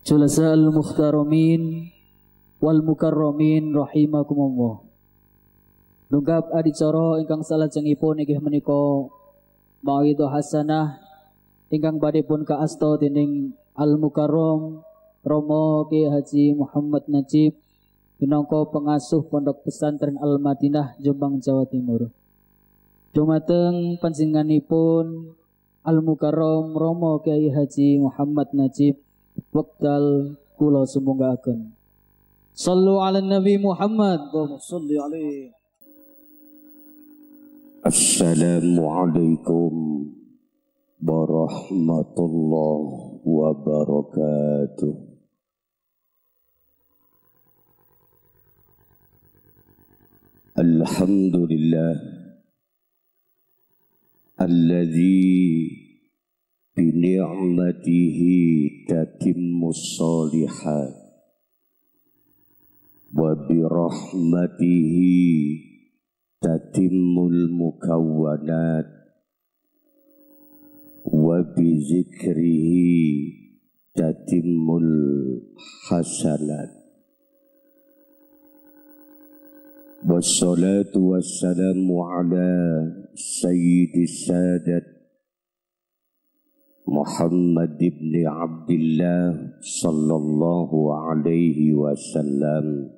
جلساء المختارمين والمكرمين رحمكم الله Nunggap adicara ingkang salah salajengipun ikih meniko Ma'idu hasanah ingkang badipun pun asto dening Al mukarrom Romo Ki Haji Muhammad Najib inongko pengasuh Pondok Pesantren Al Madinah Jombang Jawa Timur. Dumateng panjenenganipun Al mukarrom Romo Kiai Haji Muhammad Najib wekdal kula sumunggahaken sallu ala nabi Muhammad Allahumma salli alaihi Assalamualaikum warahmatullahi wabarakatuh الحمد لله الذي بنعمته تتم الصالحات وبرحمته تتم المكونات وبذكره تتم الحسنات والصلاة والسلام على سيد السادة محمد بن عبد الله صلى الله عليه وسلم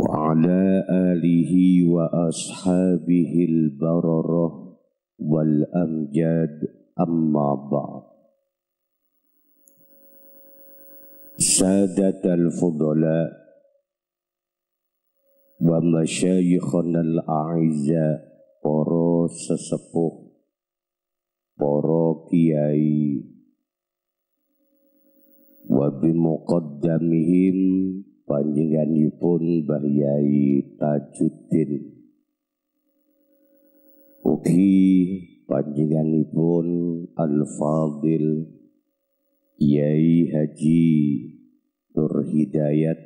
وعلى آله وأصحابه البررة والأمجاد أما بعد سادة الفضلاء ومشايخنا الأعزاء وروس سبوه para kiai wabi muqaddamihim panjenenganipun Mbah Yai Tajuddin ugi panjenenganipun Al-Fadil Yai Haji Nur Hidayat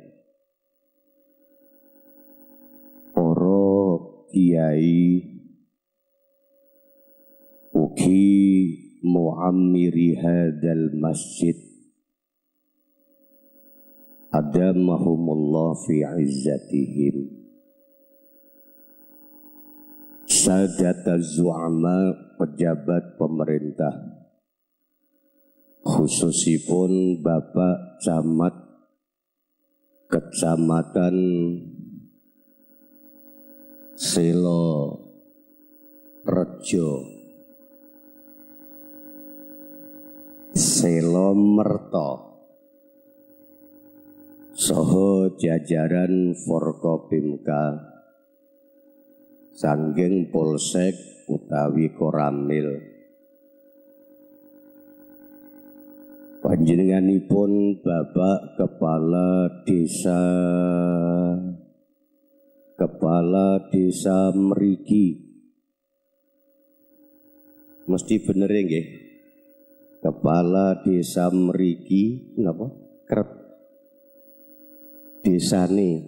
Poro kiai ruki mu'ammiri hadal masjid adamahumullah fi izzatihim sadata zu'ama pejabat pemerintah khususipun Bapak Camat Kecamatan Selo Rejo Selomerto Soho jajaran Forkopimka Sanggeng Polsek utawi Koramil Panjenenganipun Bapak Kepala Desa Kepala Desa Merigi Mesti bener ya. Kepala Desa Meriki napa? Desa ini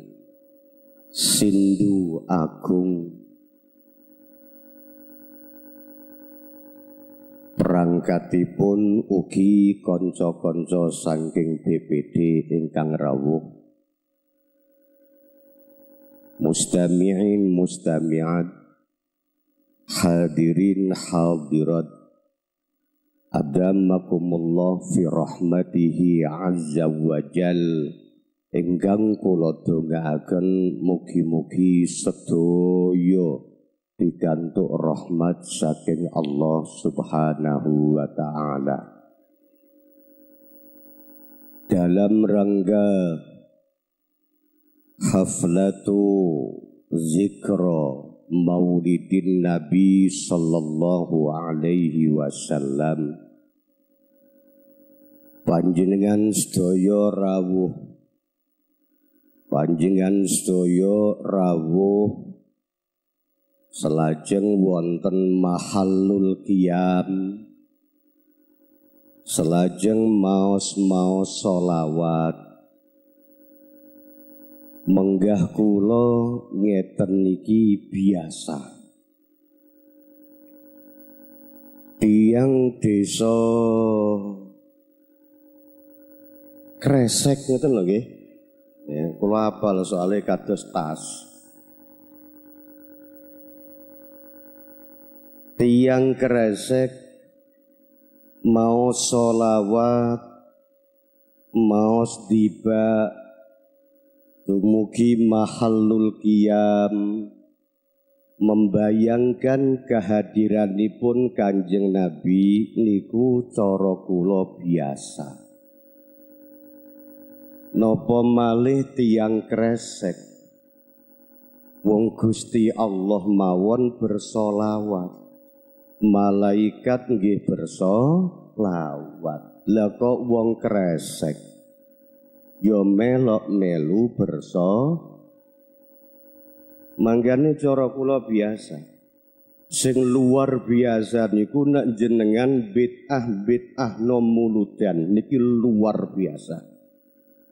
Sindu Agung Perangkatipun ugi konco-konco saking BPD ingkang rawuh Mustami'in mustami'at Hadirin hadirat Adamakumullah fi rahmatihi azza wa jal Enggang kula dongaaken mugi-mugi sedaya pikantuk rahmat saking Allah Subhanahu wa taala. Dalam rangka haflatu zikra maulidin Nabi sallallahu alaihi wasallam panjenengan sedaya rawuh panjenengan sedaya rawuh selajeng wonten mahallul qiyam selajeng maos-maos solawat Menggah kulo ngeten niki biasa. Tiang desa kresek ngeten lagi ya, kulo apa lo soalnya kados tas. Tiang kresek mau solawat mau tiba Mugi mahalul kiam, membayangkan pun Kanjeng Nabi niku corokulo biasa. Nopo malih tiang kresek Wong Gusti Allah mawon bersolawat Malaikat nggih bersolawat Lah kok wong kresek yo ya melok melu berso manggane cara kula biasa sing luar biasa niku nek jenengan bid'ah bid'ah no muludan niki luar biasa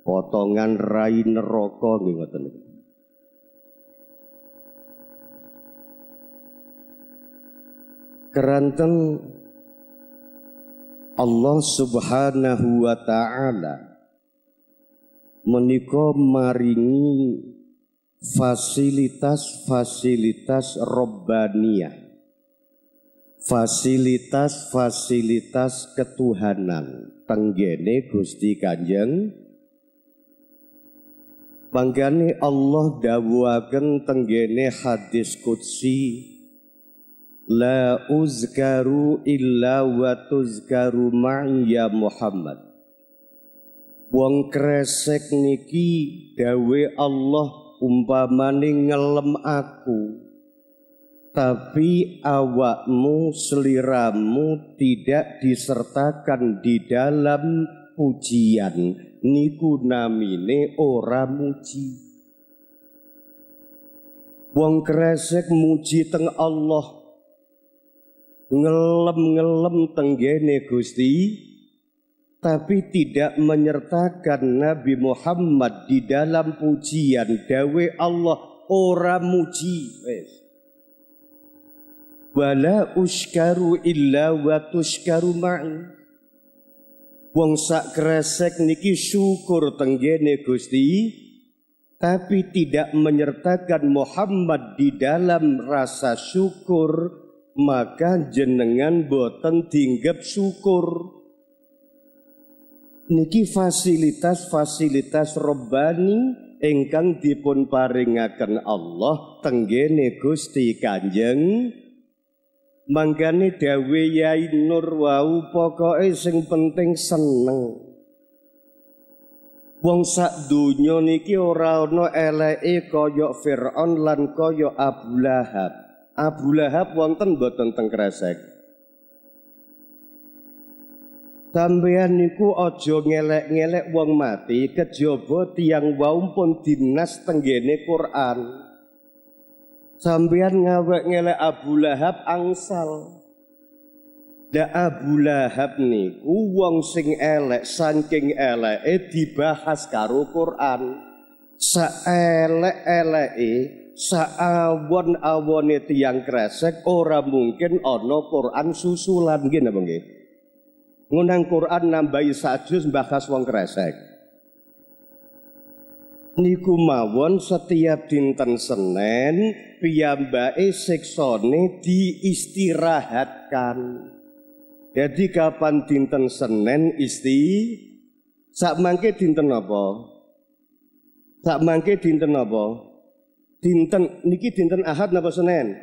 potongan rai neraka nggih ngoten niku keranten Allah Subhanahu wa taala menika maringi fasilitas-fasilitas robbania fasilitas-fasilitas ketuhanan tenggene Gusti Kanjeng bangkani Allah dawuhaken tenggene hadis qudsi La uzkaru illa wa tuzkaru ma'i Muhammad Wong kresek niki dawe Allah umpamane ngelem aku. Tapi awakmu seliramu tidak disertakan di dalam pujian. Niku namine ora muji. Wong kresek muji teng Allah. Ngelem-ngelem tenggene Gusti tapi tidak menyertakan Nabi Muhammad di dalam pujian dawe Allah ora muji wala uskaru illa wa tuskaru ma'i wong sak kresek niki syukur tenggene Gusti tapi tidak menyertakan Muhammad di dalam rasa syukur maka jenengan boten dinggep syukur niki fasilitas-fasilitas robani ingkang dipun paringaken Allah tenggene Gusti Kanjeng mangkane dawe Yai Nur wau pokoke sing penting seneng Wong sak donya niki ora ana eleke kaya Firaun lan kaya Abu Lahab. Abu Lahab wonten mboten teng kresek. Sampeyan niku aja ngelek-ngelek wong mati kejaba tiang waum pun dinas tenggene Quran. Sampeyan ngawek-ngelek Abu Lahab angsal. Da Abu Lahab niku wong sing elek saking eleke dibahas karo Quran. Saelek-eleke awon awone tiang kresek ora mungkin ana Quran susulan ngene apa nggih? ngundang Quran nambahi sajus bahas wong kresek. Niku mawon setiap dinten Senin piyambake seksone diistirahatkan. Jadi kapan dinten Senin isti sak mangke dinten apa? Sak mangke dinten apa? Dinten niki dinten Ahad napa Senin?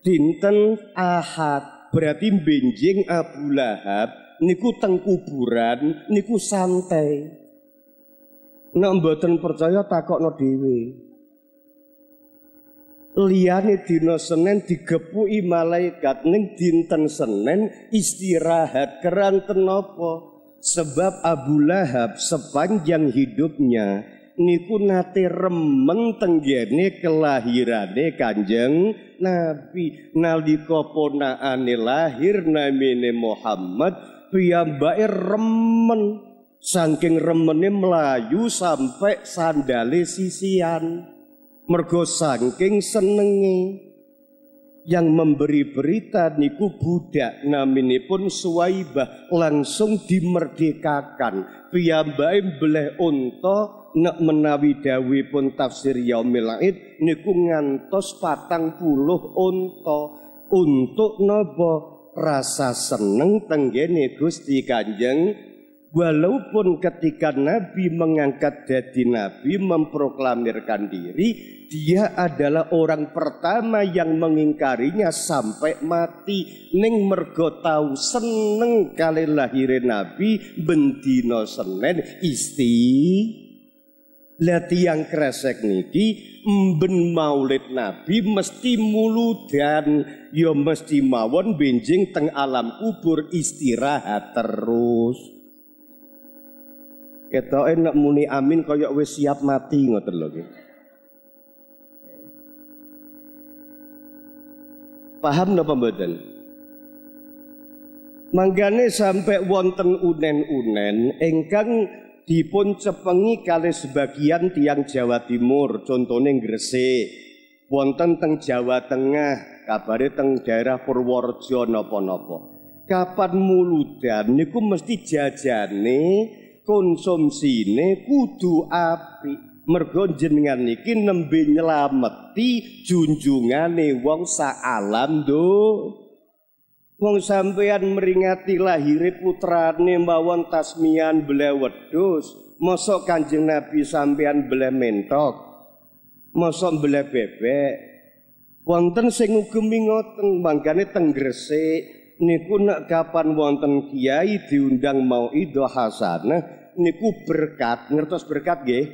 Dinten Ahad berarti benjing Abu Lahab niku teng kuburan niku santai. Nek mboten percaya takokno dhewe. Liyane dina Senin digepuki malaikat ning dinten Senin istirahat keran tenopo Sebab Abu Lahab sepanjang hidupnya niku nate remen tenggene kelahirane Kanjeng Nabi nalika ponakane lahir namine Muhammad piyambake remen saking remene melayu sampai sandale sisian mergo saking senenge yang memberi berita niku budak namini pun Suwaibah langsung dimerdekakan piyambake bleh unta nek menawi dawi pun tafsir yaumil aid niku ngantos patang puluh unta untuk nobo rasa seneng tenggene Gusti Kanjeng walaupun ketika Nabi mengangkat jadi Nabi memproklamirkan diri dia adalah orang pertama yang mengingkarinya sampai mati neng mergo tahu seneng kali lahirin Nabi bendino senen isti lah tiang kresek niki mben maulid Nabi mesti muludan ya mesti mawon benjing teng alam kubur istirahat terus. kita enak muni amin kaya wis siap mati ngoten lho Paham napa mboten? Manggane sampai wonten unen-unen engkang. -unen, dipun cepengi kali sebagian tiang Jawa Timur, contohnya Gresik, wonten teng Jawa Tengah, kabare teng daerah Purworejo Nopo Nopo. Kapan muludan niku mesti jajane konsumsine kudu api mergo jenengan niki nembe nyelameti junjungane wong wongsa alam do Wong sampean meringati lahire putra Nembawon tasmian bela wedus, mosok Kanjeng Nabi sampean bela mentok. Mosok bela bebek. Wonten sing ngugemi ngoten, mangkane teng Gresik niku nek kapan wonten kiai diundang mau ido hasanah niku berkat, ngertos berkat nggih?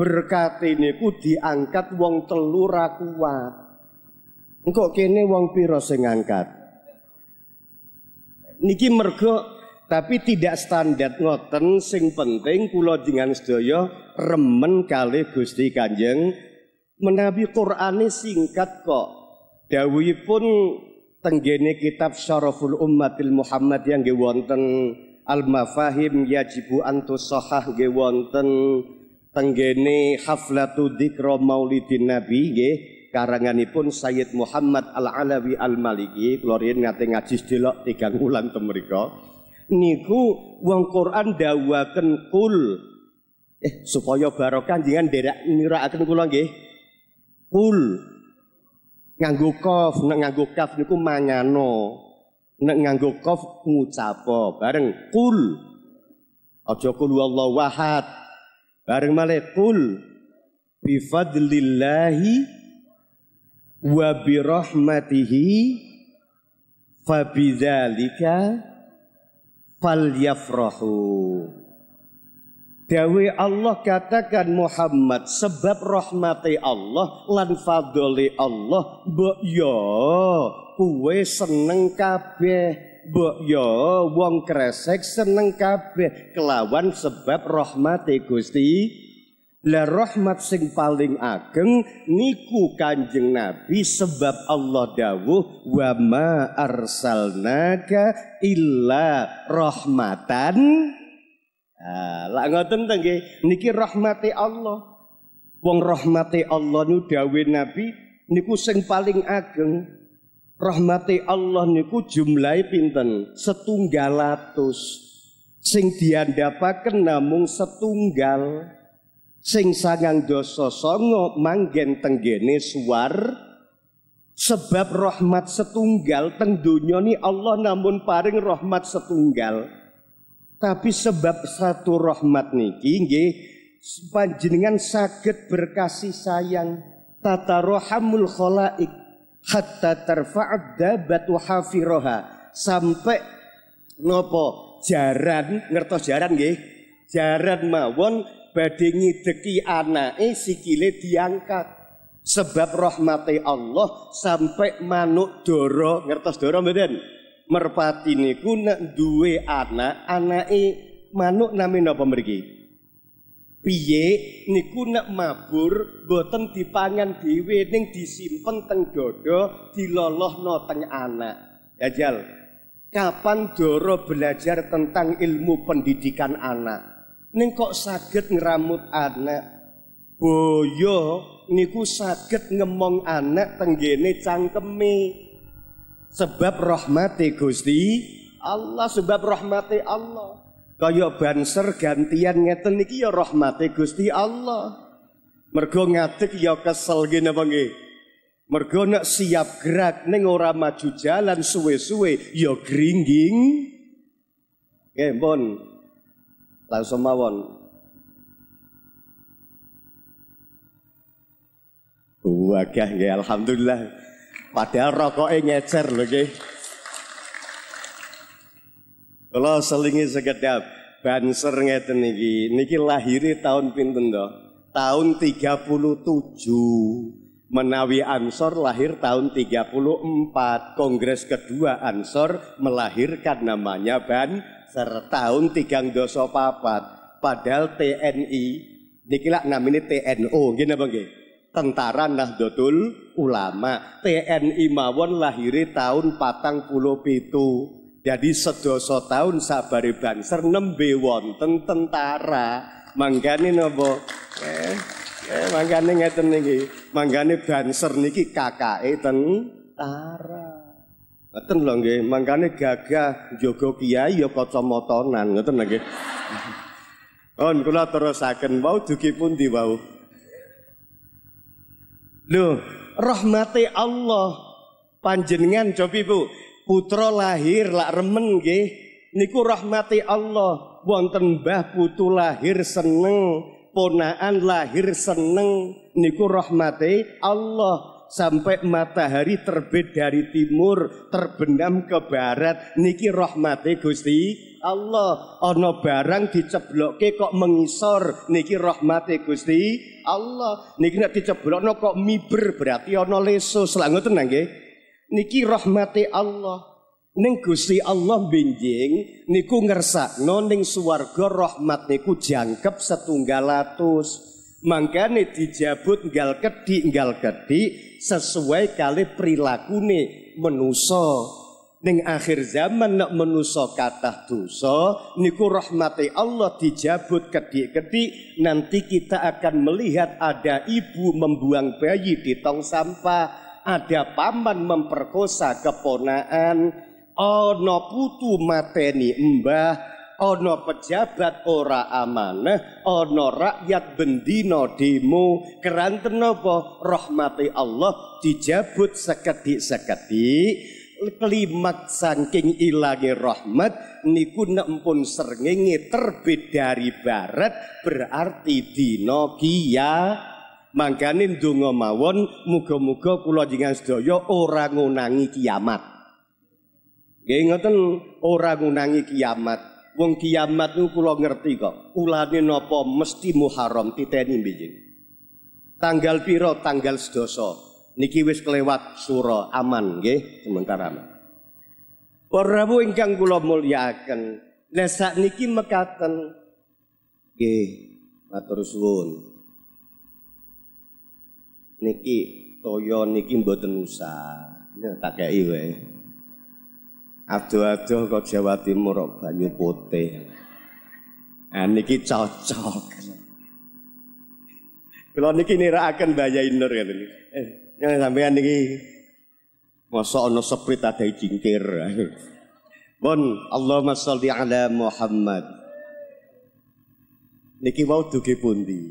Berkat niku diangkat wong telu ra kuat. Engko kene wong pira sing ngangkat? Niki mergo tapi tidak standar ngoten sing penting kula dengan sedaya remen kali Gusti Kanjeng menabi Qur'ane singkat kok pun tenggene kitab Syaraful Ummatil Muhammad yang nggih wonten Al Mafahim yajibu antus sahah nggih wonten tenggene haflatu dzikra maulidin nabi nggih karanganipun Sayyid Muhammad Al-Alawi Al-Maliki kula ngate ngaji delok tiga wulan temrika niku wong Quran dawaken kul eh supaya barokah jangan nderek nirakaken kula nggih kul nganggo kaf nek nganggo kaf niku mangano nek nganggo kof ngucapo bareng kul aja kul wallahu ahad bareng malih kul bifadlillahi wa bi rahmatihi fabidzalika falyafrahu Dawi Allah katakan Muhammad sebab rahmati Allah lan fadli Allah mbok yo kuwe seneng kabeh Mbok yo wong kresek seneng kabeh kelawan sebab rahmati Gusti lah rahmat sing paling ageng niku Kanjeng Nabi sebab Allah dawuh wa ma arsalnaka illa rahmatan Lah lak ngoten ta nggih, niki rahmate Allah. Wong rahmate Allah nu dawe Nabi niku sing paling ageng. Rahmate Allah niku jumlahe pinten? Setunggal atus. Sing diandhapaken namung setunggal sing sangang dosa songo manggen tenggene suar sebab rahmat setunggal teng ni Allah namun paring rahmat setunggal tapi sebab satu rahmat niki nggih panjenengan sakit berkasih sayang tata rohamul kholaik hatta terfa'ad dabatu hafiroha sampai nopo jaran ngertos jaran nggih jaran mawon badhe ngideki anake sikile diangkat sebab rahmati Allah sampai manuk doro ngertos doro mboten merpati niku nek duwe anak anake manuk namine napa mriki piye niku nek mabur boten dipangan dhewe ning disimpen teng dodo diloloh teng anak jajal kapan doro belajar tentang ilmu pendidikan anak Neng kok saged ngeramut anak. Boyo niku saged ngemong anak tenggene cangkeme. Sebab rahmati Gusti Allah, sebab rahmati Allah. Kaya banser gantian ngeten niki ya rahmati Gusti Allah. Mergo ngadeg ya kesel ngene apa Mergo nak siap gerak neng ora maju jalan suwe-suwe ya gringing, Nggih, langsung mawon Wagah ya alhamdulillah. Padahal rokoknya ngecer lho nggih. Kula selingi sekedap banser ngeten niki. Niki lahiri tahun pinten to? Tahun 37. Menawi Ansor lahir tahun 34. Kongres kedua Ansor melahirkan namanya Ban ser tahun tigang dosa papat padahal TNI dikira lak ini TNO gini apa gini Tentara Nahdlatul Ulama TNI mawon lahiri tahun patang puluh pitu jadi sedoso tahun sabari banser nembe wonten tentara manggani nopo eh, eh manggani ngeten niki manggani banser niki kakak tentara Ngeten lho nggih, mangkane gagah jaga kiai ya kacamatanan, ngeten nggih. On kula terusaken wau dugi pundi wau. Lho, rahmate Allah panjenengan cobi Bu, putra lahir lak remen nggih niku rahmati Allah wonten mbah putu lahir seneng ponaan lahir seneng niku rahmati Allah sampai matahari terbit dari timur terbenam ke barat niki rahmate Gusti Allah ana barang diceblokke kok mengisor niki rahmate Gusti Allah niki nek diceblokno kok miber berarti ana lesus lha ngoten nggih niki rahmate Allah Ning Gusti Allah binjing niku ngersakno ning swarga rahmat niku jangkep setunggal atus. Mangkane dijabut nggal kedi nggal kedi sesuai kali perilaku nih menuso. neng akhir zaman nak menuso kata dosa niku rahmati Allah dijabut kedi kedi nanti kita akan melihat ada ibu membuang bayi di tong sampah, ada paman memperkosa keponaan, ana putu mateni mbah, ana pejabat ora amanah, ana rakyat bendino demo keranten apa rahmati Allah dijabut seketi seketi. kelimat saking ilangi rahmat niku nek pun terbit dari barat berarti dina kiamat mangkane ndonga mawon muga-muga kula jenengan sedaya ora ngunangi kiamat. Nggih ngoten ora ngunangi kiamat. Wong kiamat niku kula ngerti kok. Ulane napa mesti Muharram titeni mbiyen. Tanggal piro tanggal sedoso. Niki wis kelewat sura aman nggih, sementara Para rawuh ingkang kula mulyakaken, nesak sakniki mekaten nggih matur suwun. Niki toya niki mboten usah. Ya tak kei wae. Aduh-aduh kok Jawa Timur banyu putih. Nah niki cocok. Kalau niki akan Mbah Yainur ngeten. Eh, yang sampai niki masa ono seprit ada cingkir. Bon, Allahumma sholli ala Muhammad. Niki mau dugi pundi?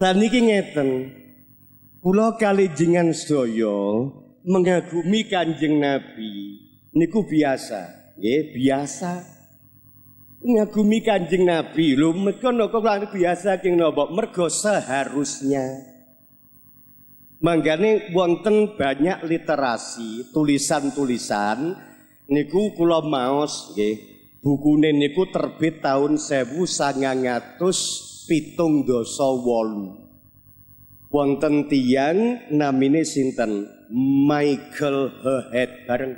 Dan niki ngeten, pulau kali jengan sedaya mengagumi Kanjeng Nabi niku biasa, ya biasa. mengagumi Kanjeng Nabi lho mergo kok lan biasa king nopo Mergo seharusnya. Manggane wonten banyak literasi, tulisan-tulisan niku kula maos nggih. Bukune niku terbit tahun 1900 pitung dosa wolu. Wonten tiang namine sinten? Michael Head ah, bareng.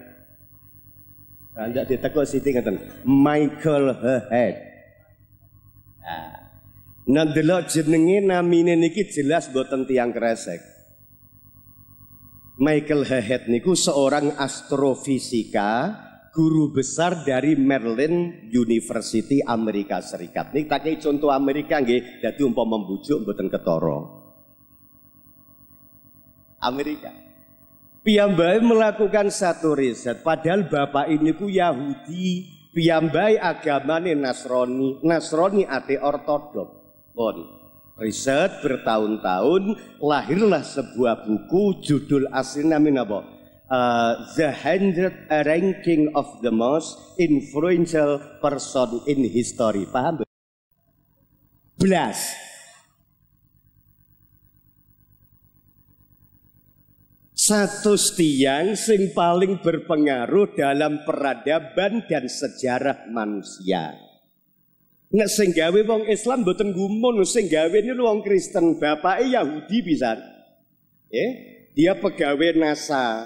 di ditekuk Siti ngeten. Michael Head. Ah. Nanti lo jenenge namine niki jelas buatan tiang kresek. Michael Head niku seorang astrofisika guru besar dari Merlin University Amerika Serikat. Nih tak contoh Amerika nggih, dadi umpama membujuk buatan ketara. Amerika piyambai melakukan satu riset padahal bapak ini ku Yahudi piyambai agamane Nasrani Nasrani ate ortodok bon. riset bertahun-tahun lahirlah sebuah buku judul aslinya apa uh, the hundred ranking of the most influential person in history paham belas satu tiang sing paling berpengaruh dalam peradaban dan sejarah manusia. Nek sing gawe wong Islam mboten gumun, sing gawe ini wong Kristen, bapake Yahudi bisa. Eh, dia pegawai NASA.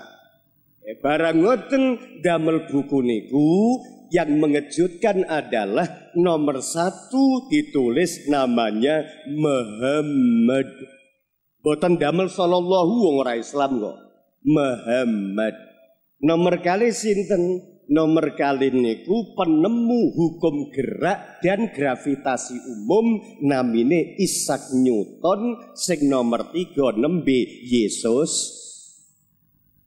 Eh, barang ngoten damel buku niku yang mengejutkan adalah nomor satu ditulis namanya Muhammad Boten damel sallallahu wong ora Islam kok. Muhammad. Nomor kali sinten? Nomor kali niku penemu hukum gerak dan gravitasi umum namine Isaac Newton sing nomor 3 B Yesus.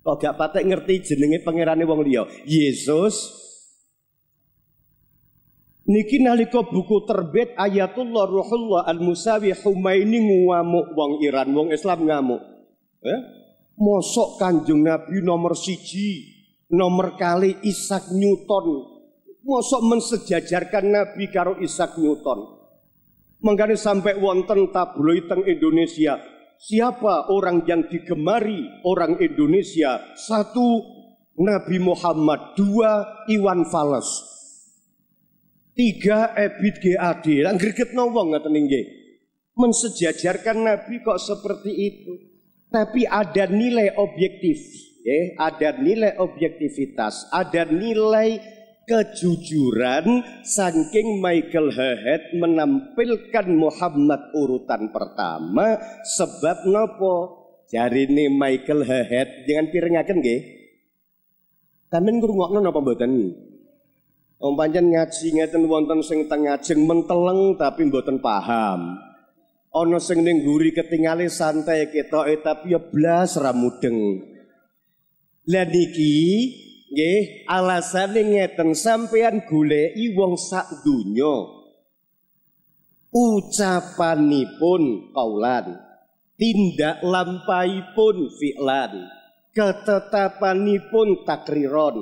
Kok gak patek ngerti jenenge pangerane wong liya? Yesus Niki nalika buku terbit Ayatullah Ruhullah Al-Musawi Humaini ngamuk wong Iran, wong Islam ngamuk. Eh? Mosok kanjeng Nabi nomor siji, nomor kali Isaac Newton. Mosok mensejajarkan Nabi karo Isaac Newton. Mengkani sampai wonten tabloid teng Indonesia. Siapa orang yang digemari orang Indonesia? Satu, Nabi Muhammad. Dua, Iwan Fales. Tiga, Ebit GAD. Langgerget nawang ngaten Mensejajarkan Nabi kok seperti itu. Tapi ada nilai objektif, eh, ada nilai objektivitas, ada nilai kejujuran saking Michael Head menampilkan Muhammad urutan pertama sebab nopo jari nih Michael Head jangan pirengaken nggih Tamen nopo napa ini Om pancen ngaji ngeten wonten sing jeng menteleng tapi buatan paham Ono sing ning guri ketingale santai ketoke tapi ya blas ra mudeng. Lah niki nggih alasane ngeten sampean goleki wong sak donya. Ucapanipun kaulan, tindak lampahipun fi'lan, ketetapanipun takriron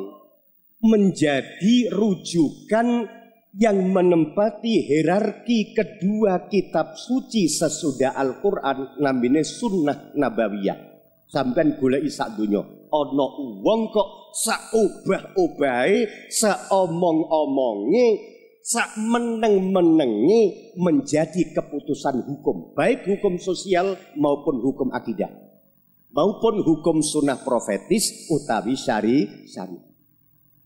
menjadi rujukan yang menempati hierarki kedua kitab suci sesudah Al-Quran namanya sunnah nabawiyah Sampai gula isak dunia. ana uang kok seubah obahe seomong omongi, semeneng meneng menjadi keputusan hukum baik hukum sosial maupun hukum akidah maupun hukum sunnah profetis utawi syari syari.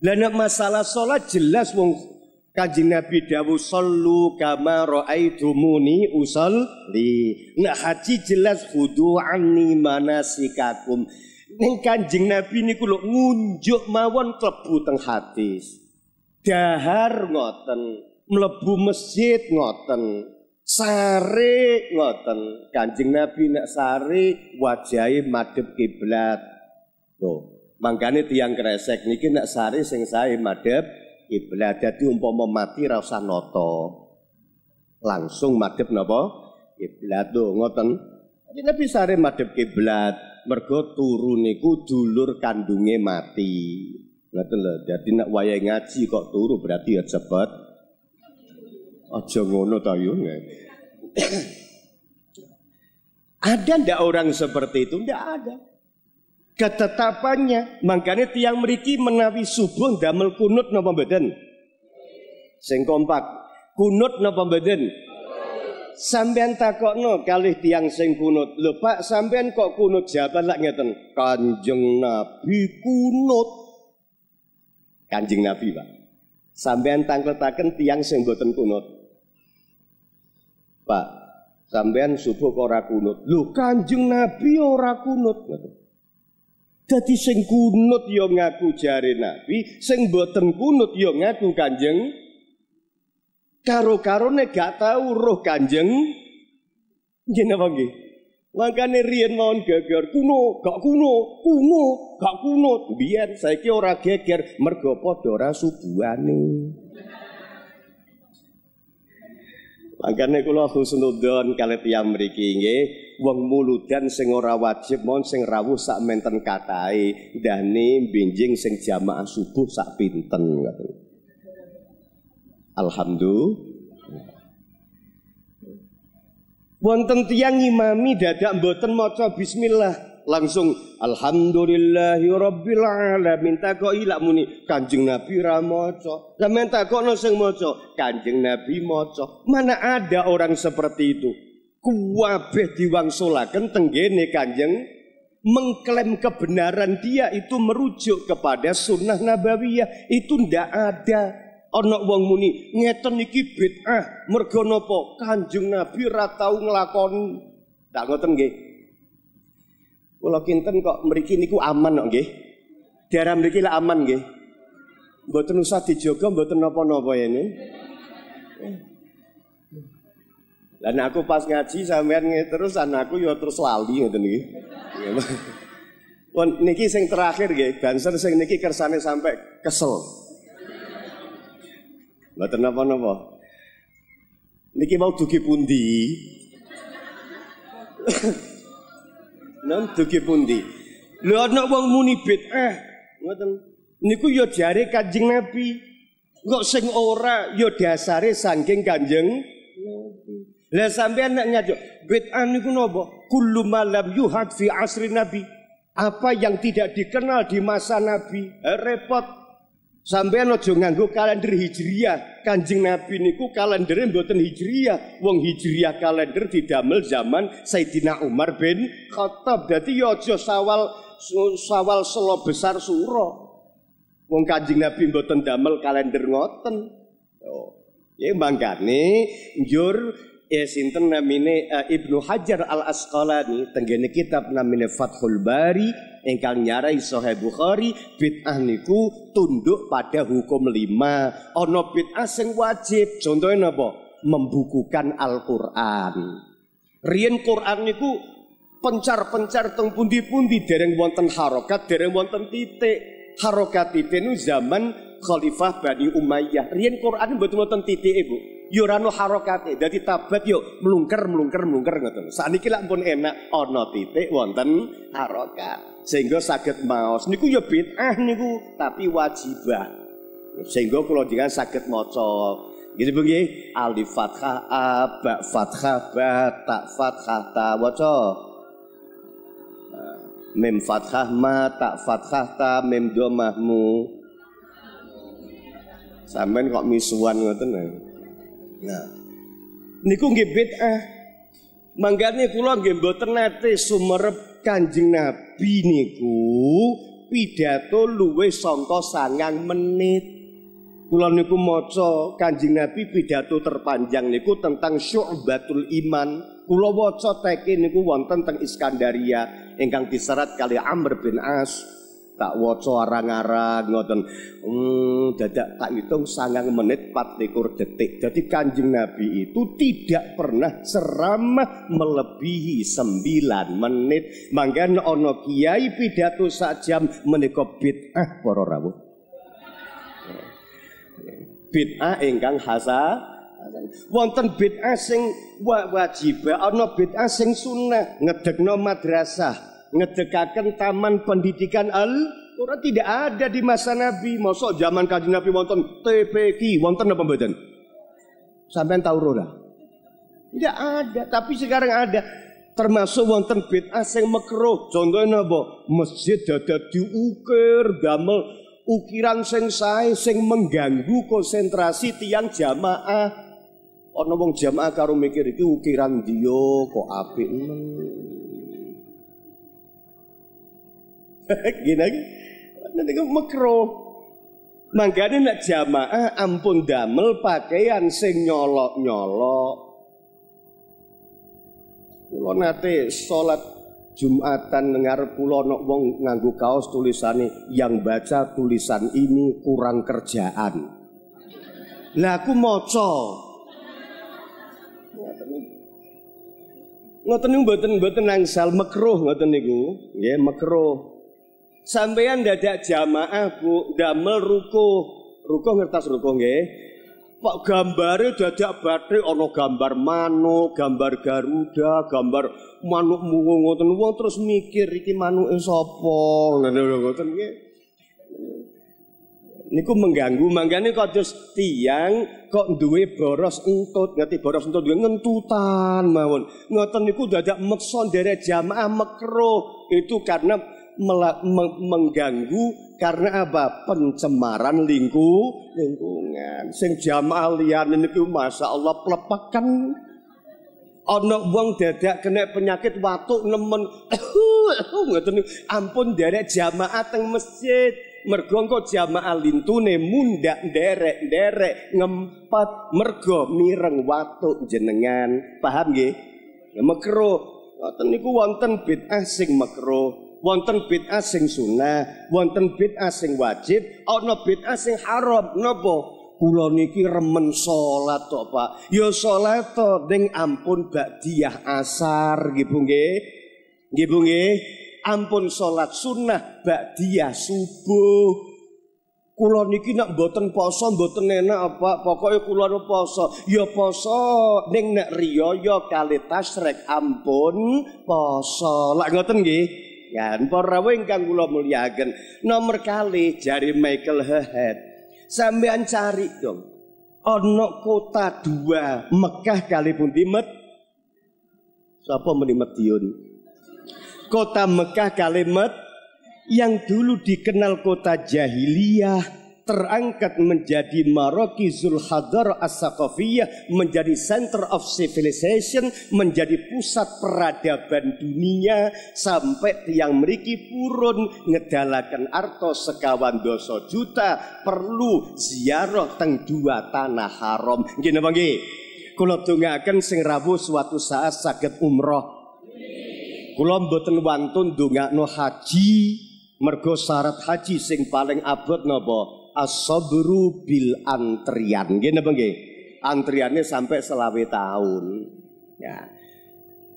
Lah masalah sholat jelas wong Kanjeng Nabi dawu sallu kama raaitumuni usalli. Nah haji jelas khudu anni manasikakum. Ning Kanjeng Nabi niku lho ngunjuk mawon klebu teng hadis. Dahar ngoten, mlebu masjid ngoten. Sare ngoten. Kanjeng Nabi nek sare wajahe madhep kiblat. Tuh, mangkane tiang kresek niki nek sare sing sae madhep kiblat. Jadi umpama mati ra usah Langsung madep napa? Kiblat. do ngoten. Jadi Nabi sare madep kiblat mergo turuniku dulur kandunge mati. Ngoten lho. Dadi nek wayahe ngaji kok turu berarti ya cepet. Aja ngono ta Ada ndak orang seperti itu? Ndak ada ketetapannya makanya tiang meriki menawi subuh damel kunut no pembeden sing kompak kunut napa sambian sampean no kalih tiang sing kunut lho Pak sampean kok kunut jawaban lak ngeten Kanjeng Nabi kunut Kanjeng Nabi Pak sampean tangkletaken tiang sing boten kunut Pak sampean subuh kok ora kunut lho Kanjeng Nabi ora kunut Betul. Jadi sing kunut ya ngaku jari Nabi, sing boten kunut ya ngaku Kanjeng. karo ne gak tau roh Kanjeng. Gini apa nggih? Mangkane rian mawon geger kuno, gak kuno, kuno, gak kuno. saya saiki ora geger mergopo dora ora subuhane. kalau aku senudon kalau tiyang mriki nggih wong muludan sing ora wajib mon sing rawuh sak menten katai dani binjing sing jamaah subuh sak pinten Alhamdulillah. Wonten tiang imami dadak mboten maca bismillah langsung alhamdulillahi rabbil alamin takoki muni Kanjeng Nabi ra maca. Sampeyan takokno sing maca, Kanjeng Nabi maca. Mana ada orang seperti itu? kuwabeh diwangsulaken tenggene Kanjeng mengklaim kebenaran dia itu merujuk kepada sunnah nabawiyah itu ndak ada ana wong muni ngeten iki bid'ah mergo napa Kanjeng Nabi ratau tau nglakoni ndak ngoten nggih kula kinten kok mriki niku aman kok nggih daerah mriki lah aman nggih mboten usah dijaga mboten napa-napa ya ini dan aku pas ngaji sampean terus anakku yo ya terus lali ngoten niki. Iya, Pun niki sing terakhir nggih, banser sing niki kersane sampai kesel. Mboten napa-napa. Niki mau dugi pundi? non dugi pundi? Lho ana wong muni bid'ah, eh, ngoten. Niku yo ya jare Kanjeng Nabi. Kok sing ora yo ya dasare sangking Kanjeng lah sampean nak nyajo bid'ah niku napa? Kullu malam yuhad fi asri nabi. Apa yang tidak dikenal di masa nabi, eh, repot. Sampean aja nganggo kalender Hijriah. Kanjeng Nabi niku kalendere mboten Hijriah. Wong Hijriah kalender didamel zaman Sayyidina Umar bin Khattab. Dadi ya aja sawal sawal selo besar suro. Wong Kanjeng Nabi mboten damel kalender ngoten. Oh. Ya mangkane njur ya sinten namine uh, Ibnu Hajar Al Asqalani tenggene kitab namine Fathul Bari ingkang nyarai Sahih Bukhari bid'ah niku tunduk pada hukum lima ana bid'ah sing wajib contohnya napa membukukan Al-Qur'an Riyen Qur'an niku pencar-pencar teng pundi-pundi dereng wonten harokat dereng wonten titik nu zaman Khalifah Bani Umayyah. Rian Quran betul-betul titik ibu. Yurano ya harokate, jadi tabat yuk ya melungker melungker melungker ngoten. Saat ini lah pun enak ono titik wonten harokat sehingga sakit maos. Niku ya bid'ah niku tapi wajibah. Sehingga kalau jangan sakit moco Gitu begini, alif fathah, abak fathah, ba, tak fathah, ta, wocok mim fathah ma tak fathah ta mim domahmu sampean kok misuan ngoten nah niku nggih bid'ah mangkane kula nggih mboten nate sumerep Kanjeng Nabi niku pidato luwe songko sangang menit kulon niku maca Kanjeng Nabi pidato terpanjang niku tentang syu'batul iman. Kulo waca teke niku wonten teng Iskandaria ingkang diserat kali Amr bin As. Tak waca arang-arang ngoten. Hmm, dadak tak hitung sangang menit 24 detik. Jadi Kanjeng Nabi itu tidak pernah ceramah melebihi 9 menit. Manggen ana kiai pidato sak jam menika bid'ah para rawuh. Bid'ah ingkang hasa wonten bid'ah sing wa wajibah ana bid'ah sing sunnah ngedekno madrasah ngedekaken taman pendidikan al Quran tidak ada di masa Nabi. masa zaman kajian Nabi wonten TPQ, wonten apa mboten? Sampean tahu ora? Tidak ada, tapi sekarang ada. Termasuk wonten bid'ah sing makruh. Contohnya napa Masjid dada diukir, damel ukiran sing sae sing mengganggu konsentrasi tiang jamaah Ana wong jamaah karo mikir iki ukiran dia kok apik men. Hmm. Gini lagi. Nanti kok mikro Mangkane nak jamaah ampun damel pakaian sing nyolok-nyolok. nanti sholat Jumatan dengar pulau ana wong nganggu kaos tulisane yang baca tulisan ini kurang kerjaan. Lah aku maca ngoten niku mboten mboten nangsal makruh ngoten niku nggih makruh sampean dadak jamaah Bu damel ruko ruko ngertas ruko nggih Pak gambare dadak batik ana gambar manuk, gambar garuda, gambar manuk mungu ngoten wong terus mikir iki manuke sapa ngoten nggih niku mengganggu mangkane kados tiang kok duwe boros entut ngerti boros entut duwe ngentutan mawon ngoten niku dadak meksa dere jamaah mekro itu karena mengganggu karena apa pencemaran lingku lingkungan sing jamaah liyane niku masyaallah plepekan anak wong dadak kena penyakit watuk nemen ngoten ampun derek jamaah teng masjid mergo engko jamaah lintune mundak nderek-nderek ngempat mergo mireng watuk jenengan paham nggih ya makro wonten niku wonten bid'ah sing makro wonten bid'ah sing sunah wonten bid'ah sing wajib ana bid'ah sing haram napa kula niki remen salat tok Pak ya salat to ning ampun badiah asar nggih Bu nggih nggih Bu nggih ampun salat sunnah ba'dia subuh. Kula niki nek mboten poso mboten enak apa pokoke kula ora poso. Ya poso ning nek Ya kalih tasrek ampun poso. Lah ngoten nggih. Ya para ingkang kula mulyaken. Nomor kali jari Michael Hehet. Sampean cari dong. Ana kota dua Mekah kali pun di Sapa meni Madiun? kota Mekah kalimat yang dulu dikenal kota jahiliyah terangkat menjadi Maroki Zulhadar as menjadi center of civilization, menjadi pusat peradaban dunia, sampai yang meriki purun ngedalakan arto sekawan doso juta, perlu ziarah teng dua tanah haram. Gini bangi, kalau tunggakan sing rabu suatu saat sakit umroh. Kula mboten wantun ndongakno haji mergo syarat haji sing paling abot napa? As-sabru bil antrian. Nggih napa nggih? Antriannya sampai selawe tahun. Ya.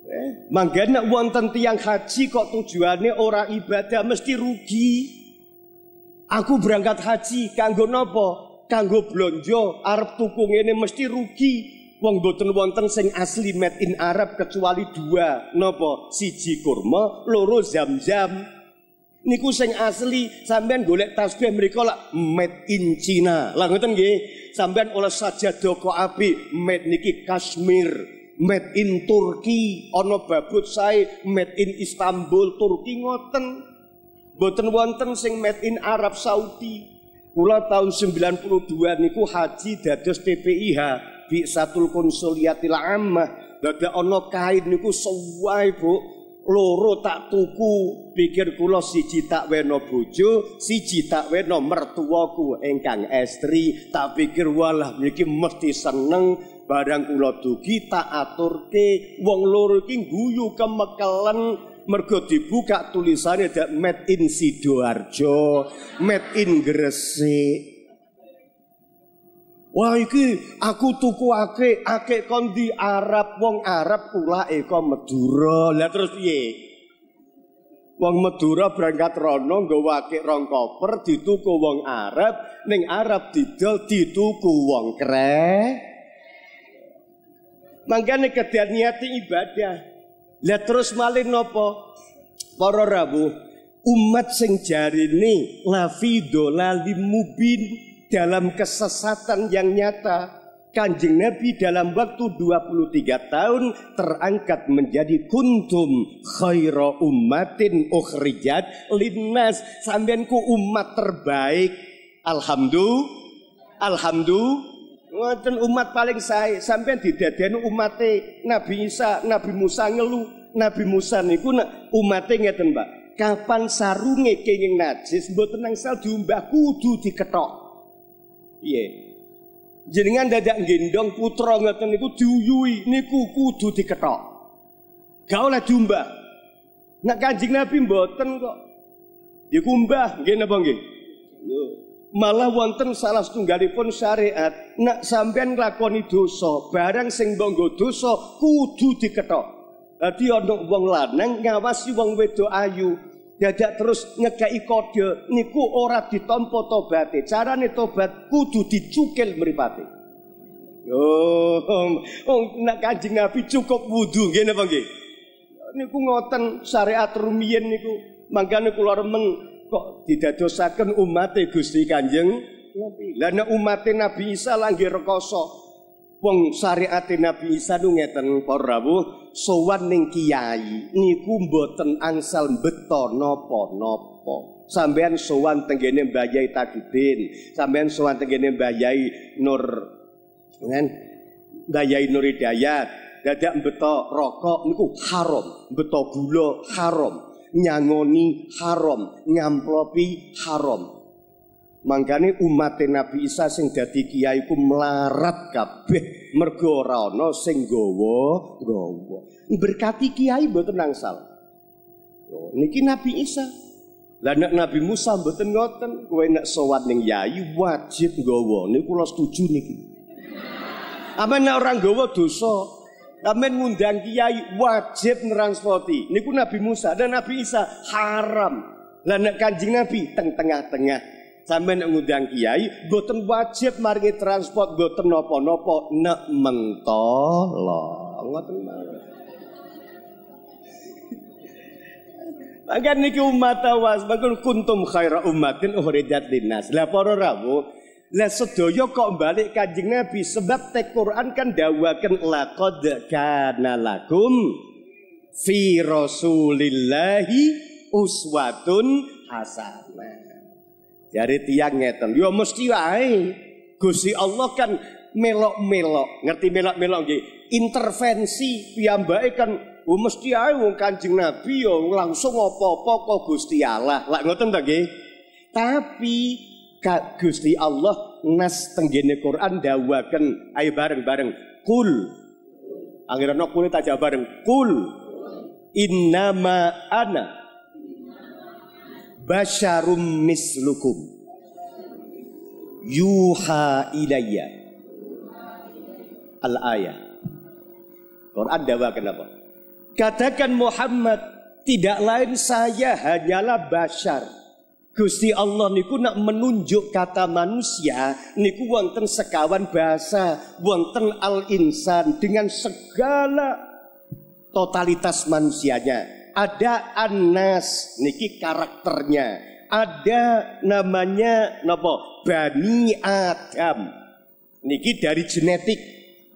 Eh, manggane wonten tiyang haji kok tujuannya ora ibadah mesti rugi. Aku berangkat haji kanggo napa? Kanggo blonjo arep tuku ngene mesti rugi. Wong boten wonten sing asli made in Arab kecuali dua. Nopo? Siji kurma, loro zam-zam. Niku sing asli sampean golek tasbih mereka lah made in Cina. Lah ngoten nggih. Sampean oleh saja doko api made niki Kashmir. Made in Turki, ono babut say made in Istanbul, Turki ngoten. Boten wonten sing made in Arab Saudi. Kula tahun 92 niku haji dados PPIH satu konsuliatil ammah dadak ana kain niku suwai Bu loro tak tuku pikir kula siji tak weno bojo siji tak weno mertuaku ingkang estri tak pikir walah niki mesti seneng barang kula dugi tak aturke wong loro iki guyu kemekelen mergo dibuka tulisannya dak made in Sidoarjo, made in Gresik. Wah iki aku tuku ake, ake kon di Arab, wong Arab pula eko medura. Lah terus piye? Wong medura berangkat rono nggawa ake rong koper dituku wong Arab, ning Arab didol dituku wong kre. Mangkane kedah niati ibadah. Lah terus malih nopo? Para rabu umat sing jarine lafi dolalim dalam kesesatan yang nyata. Kanjeng Nabi dalam waktu 23 tahun terangkat menjadi kuntum khaira ummatin ukhrijat linnas Sambilku umat terbaik. Alhamdulillah. Alhamdulillah. Ngoten umat paling sae sampean didadeni umatnya Nabi Isa, Nabi Musa ngelu. Nabi Musa niku nek umatnya ngeten, Mbak Kapan sarunge kenging najis mboten sel diumbah kudu diketok. Piye? Jenengan dadak gendong putra ngoten niku diuyui niku kudu diketok. Gak oleh diumbah. Nek Kanjeng Nabi mboten kok. dikumbah kumbah nggih napa nggih? Malah wonten salah setunggalipun syariat, nek sampean nglakoni dosa, barang sing mbangga dosa kudu diketok. Dadi ana wong lanang ngawasi wong wedok ayu, Dadak terus ngekei kode niku ora ditampa Cara Carane tobat kudu dicukil mripate. Yo, oh, nak Kanjeng Nabi cukup wudu ngene apa nggih? Niku ngoten syariat rumiyin niku. Mangkane kula remeng kok didadosaken umate Gusti Kanjeng Nabi. Lah nek umate Nabi Isa langgir rekoso, Wong syariate Nabi Isa nu ngeten para rawuh sowan ning kiai niku mboten angsal beto napa-napa. Sampeyan sowan tenggene Mbah Yai Tajudin, sampeyan sowan tenggene Mbah Yai Nur kan Mbah Yai Nur Hidayat, dadak beto rokok niku haram, beto gula haram, nyangoni haram, nyamplopi haram. Mangkane umat Nabi Isa sing dadi kiai ku melarat kabeh mergo ora ana sing gawa gawa. Berkati kiai mboten nangsal. Oh, niki Nabi Isa. Lah nek Nabi Musa mboten ngoten, kowe nek sowan ning yai wajib gawa. Niku kula setuju niki. Amen nek ora gawa dosa. Amen ngundang kiai wajib neranspoti. Niku Nabi Musa dan Nabi Isa haram. Lah nek Kanjeng Nabi teng tengah-tengah sampe nek ngundang kiai gue wajib maringi transport boten napa-napa nek mentolo ngoten mawon Agar niki umat awas, bagun kuntum khaira umatin uhridat dinas. Lah para rawuh, lah sedaya kok balik kanjeng Nabi sebab tek Quran kan dawaken laqad kana lakum fi rasulillahi uswatun hasanah. Jari tiang ngeten. Yo ya, mesti wae. Gusti Allah kan melok-melok. Ngerti melok-melok nggih? Intervensi piyambake kan oh, mesti ae wong Kanjeng Nabi yo ya langsung apa-apa kok Gusti Allah. Lak ngoten ta nggih? Tapi Gusti Allah nas tenggene Quran dawaken ayo bareng-bareng kul akhirnya kulit aja bareng kul innama ana basyarum mislukum yuha ilayya al ayah Quran dawa kenapa katakan Muhammad tidak lain saya hanyalah bashar Gusti Allah niku nak menunjuk kata manusia niku wonten sekawan bahasa wonten al insan dengan segala totalitas manusianya ada Anas niki karakternya. Ada namanya nopo Bani Adam. Niki dari genetik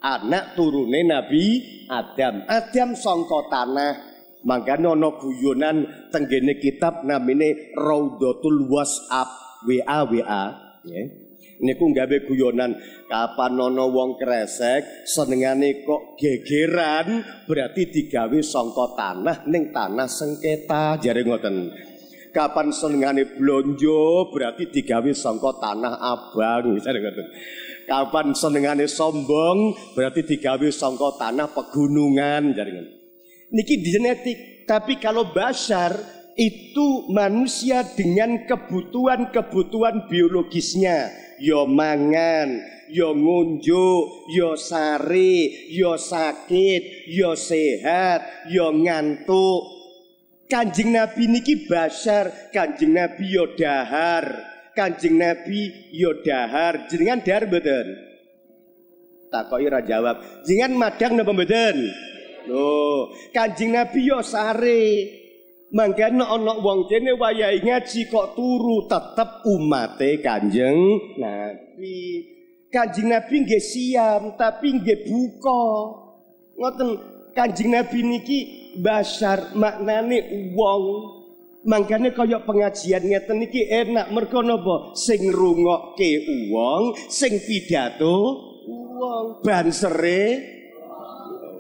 anak turune Nabi Adam. Adam songko tanah Maka nono guyonan tenggene kitab namine Raudatul Wasab WA WA. Yeah. niku gawe guyonan kapan nono wong kresek senengane kok gegeran berarti digawe sangka tanah ning tanah sengketa jare ngoten kapan senengane blonjo berarti digawe sangka tanah abang jare ngoten kapan senengane sombong berarti digawe sangka tanah pegunungan jare ngoten niki genetik tapi kalau basar itu manusia dengan kebutuhan-kebutuhan biologisnya. Yo ya mangan, yo ya ngunjuk, yo ya sari, yo sakit, yo sehat, yo ngantuk. Kanjeng Nabi niki basar, Kanjeng Nabi yo dahar. Kanjeng Nabi yo dahar, jenengan dahar mboten? Takoki ora jawab. Jenengan madang napa mboten? Loh, Kanjeng Nabi yo sare, Mangkane ana wong kene wayahe ngaji kok turu tetep umate Kanjeng Nabi. Kanjeng Nabi nggih siam tapi nggih buka. Ngoten Kanjeng Nabi niki basar maknane wong. Mangkane kaya pengajian ngeten niki enak mergo napa? Sing rungokke wong, sing pidato wong, bansere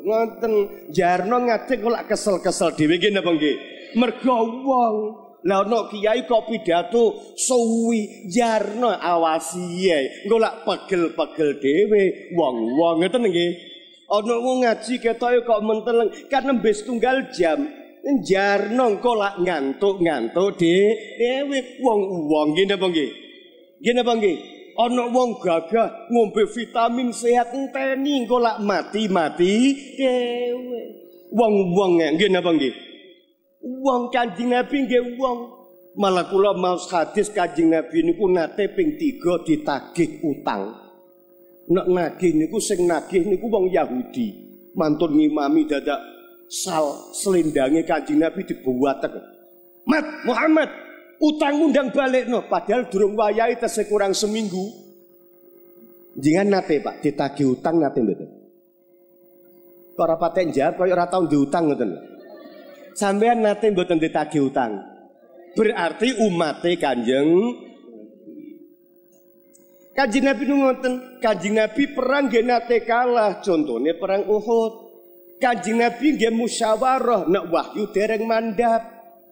ngoten. Jarno ngadeg kok kesel-kesel dhewe nggih napa mergo wong. Lah kiai kok pidato suwi jarno awasi ya. Engko pegel-pegel dhewe wong-wong ngeten nggih. Ana wong ngaji ketoke kok menteleng kan nembe setunggal jam. Jarno engko lak ngantuk-ngantuk dhewe wong-wong nggih napa nggih. Nggih napa nggih? wong gagah ngombe vitamin sehat enteni engko mati-mati dhewe. Wong-wong nggih napa uang Kanjeng Nabi nggih uang Malah kula maos hadis Kanjeng Nabi niku nate ping 3 ditagih utang. Nek nagih niku sing nagih niku wong Yahudi. Mantun ngimami dadak sal selendange Kanjeng Nabi dibuat Mat Muhammad utang undang balik no. Padahal durung wayahe tesih kurang seminggu. Jangan nate pak, ditagih utang nate betul. Para paten jahat kaya ora tau diutang ngoten. Gitu sampean nate mboten ditagih utang. Berarti umate Kanjeng Kanjeng Nabi nu ngoten, Kanjeng Nabi perang nggih nate kalah, contohnya perang Uhud. Kanjeng Nabi nggih musyawarah nek wahyu dereng mandap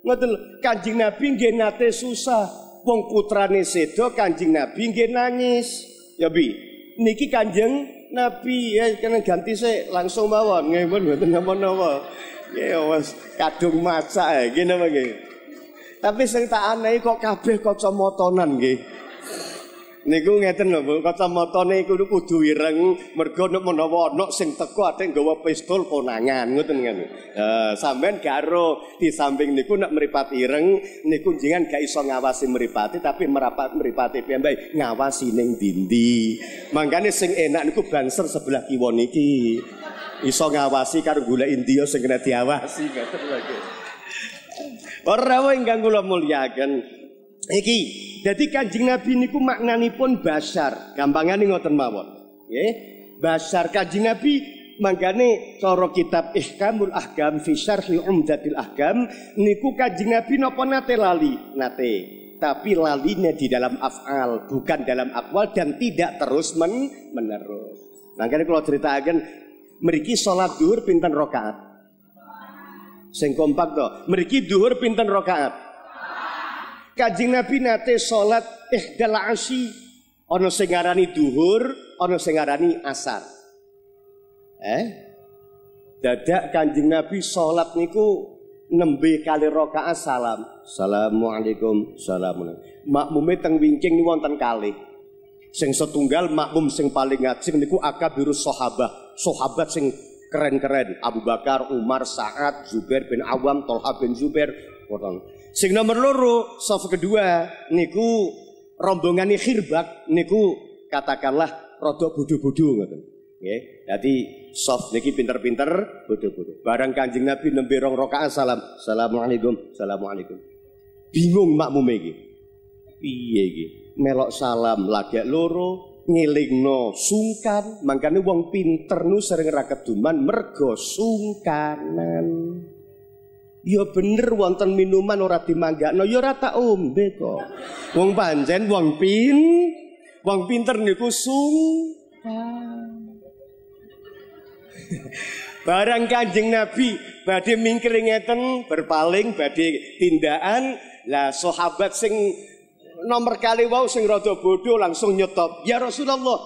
Ngoten lho, Kanjeng Nabi nggih nate susah. Wong putrane sedo Kanjeng Nabi nggih nangis. Ya bi, niki Kanjeng Nabi ya kena ganti saya langsung mawon. Nggih mboten napa-napa. Iya mas, kadung maca ya, gini apa gini? Tapi sing tak aneh kok kabeh kaca motonan nggih. Niku ngeten lho Bu, kaca motone iku kudu ireng mergo nek menawa ana sing teko ate gawa pistol konangan ngoten kan. Eh sampean garo di samping niku nek mripat ireng niku jingan gak iso ngawasi mripate tapi merapat mripate piye ngawasi ning dindi. Mangkane sing enak niku banser sebelah kiwa niki. iso ngawasi karo gula India sing kena diawasi ngoten lho. Ora wae ingkang kula mulyaken. Iki dadi Kanjeng Nabi niku maknanipun basar, gampangane ngoten mawon. Nggih. Basar Kanjeng Nabi mangkane cara kitab Ihkamul Ahkam fi Syarhi Umdatil Ahkam niku Kanjeng Nabi napa nate lali? Nate. Tapi lalinya di dalam afal, bukan dalam akwal dan tidak terus men menerus. Makanya kalau agen Meriki sholat duhur pinten rokaat. seng kompak to. Meriki duhur pinten rokaat. Kajing Nabi nate sholat eh asyi. Ono sengarani duhur, ono sengarani asar. Eh? Dadak kanjeng Nabi sholat niku nembe kali rokaat salam. Assalamualaikum, salamun. Makmume teng wingking wonten kali. Sing setunggal makmum seng paling ngajeng niku akabirus sohabah sahabat sing keren-keren Abu Bakar, Umar, Sa'ad, Zubair bin Awam, Tolha bin Zubair potong. Sing nomor loro saf kedua niku rombongan rombongane Khirbak niku katakanlah rodok bodho-bodho ngoten. Nggih. Dadi saf niki pinter-pinter bodho-bodho. Barang Kanjeng Nabi nembe rong rakaat salam. Assalamualaikum, assalamualaikum. Bingung makmume iki. Piye iki? Melok salam lagek loro, ngilingno sungkan makanya wong pinter nu sering ra keduman mergo sungkanan ya bener wonten minuman ora dimanggakno ya ora tak ombe kok wong panjen wong pin wong pinter niku sungkan barang kanjeng nabi badhe mingkir ngeten berpaling badhe tindakan lah sahabat sing nomor kali wau sing rada bodoh langsung nyetop. Ya Rasulullah,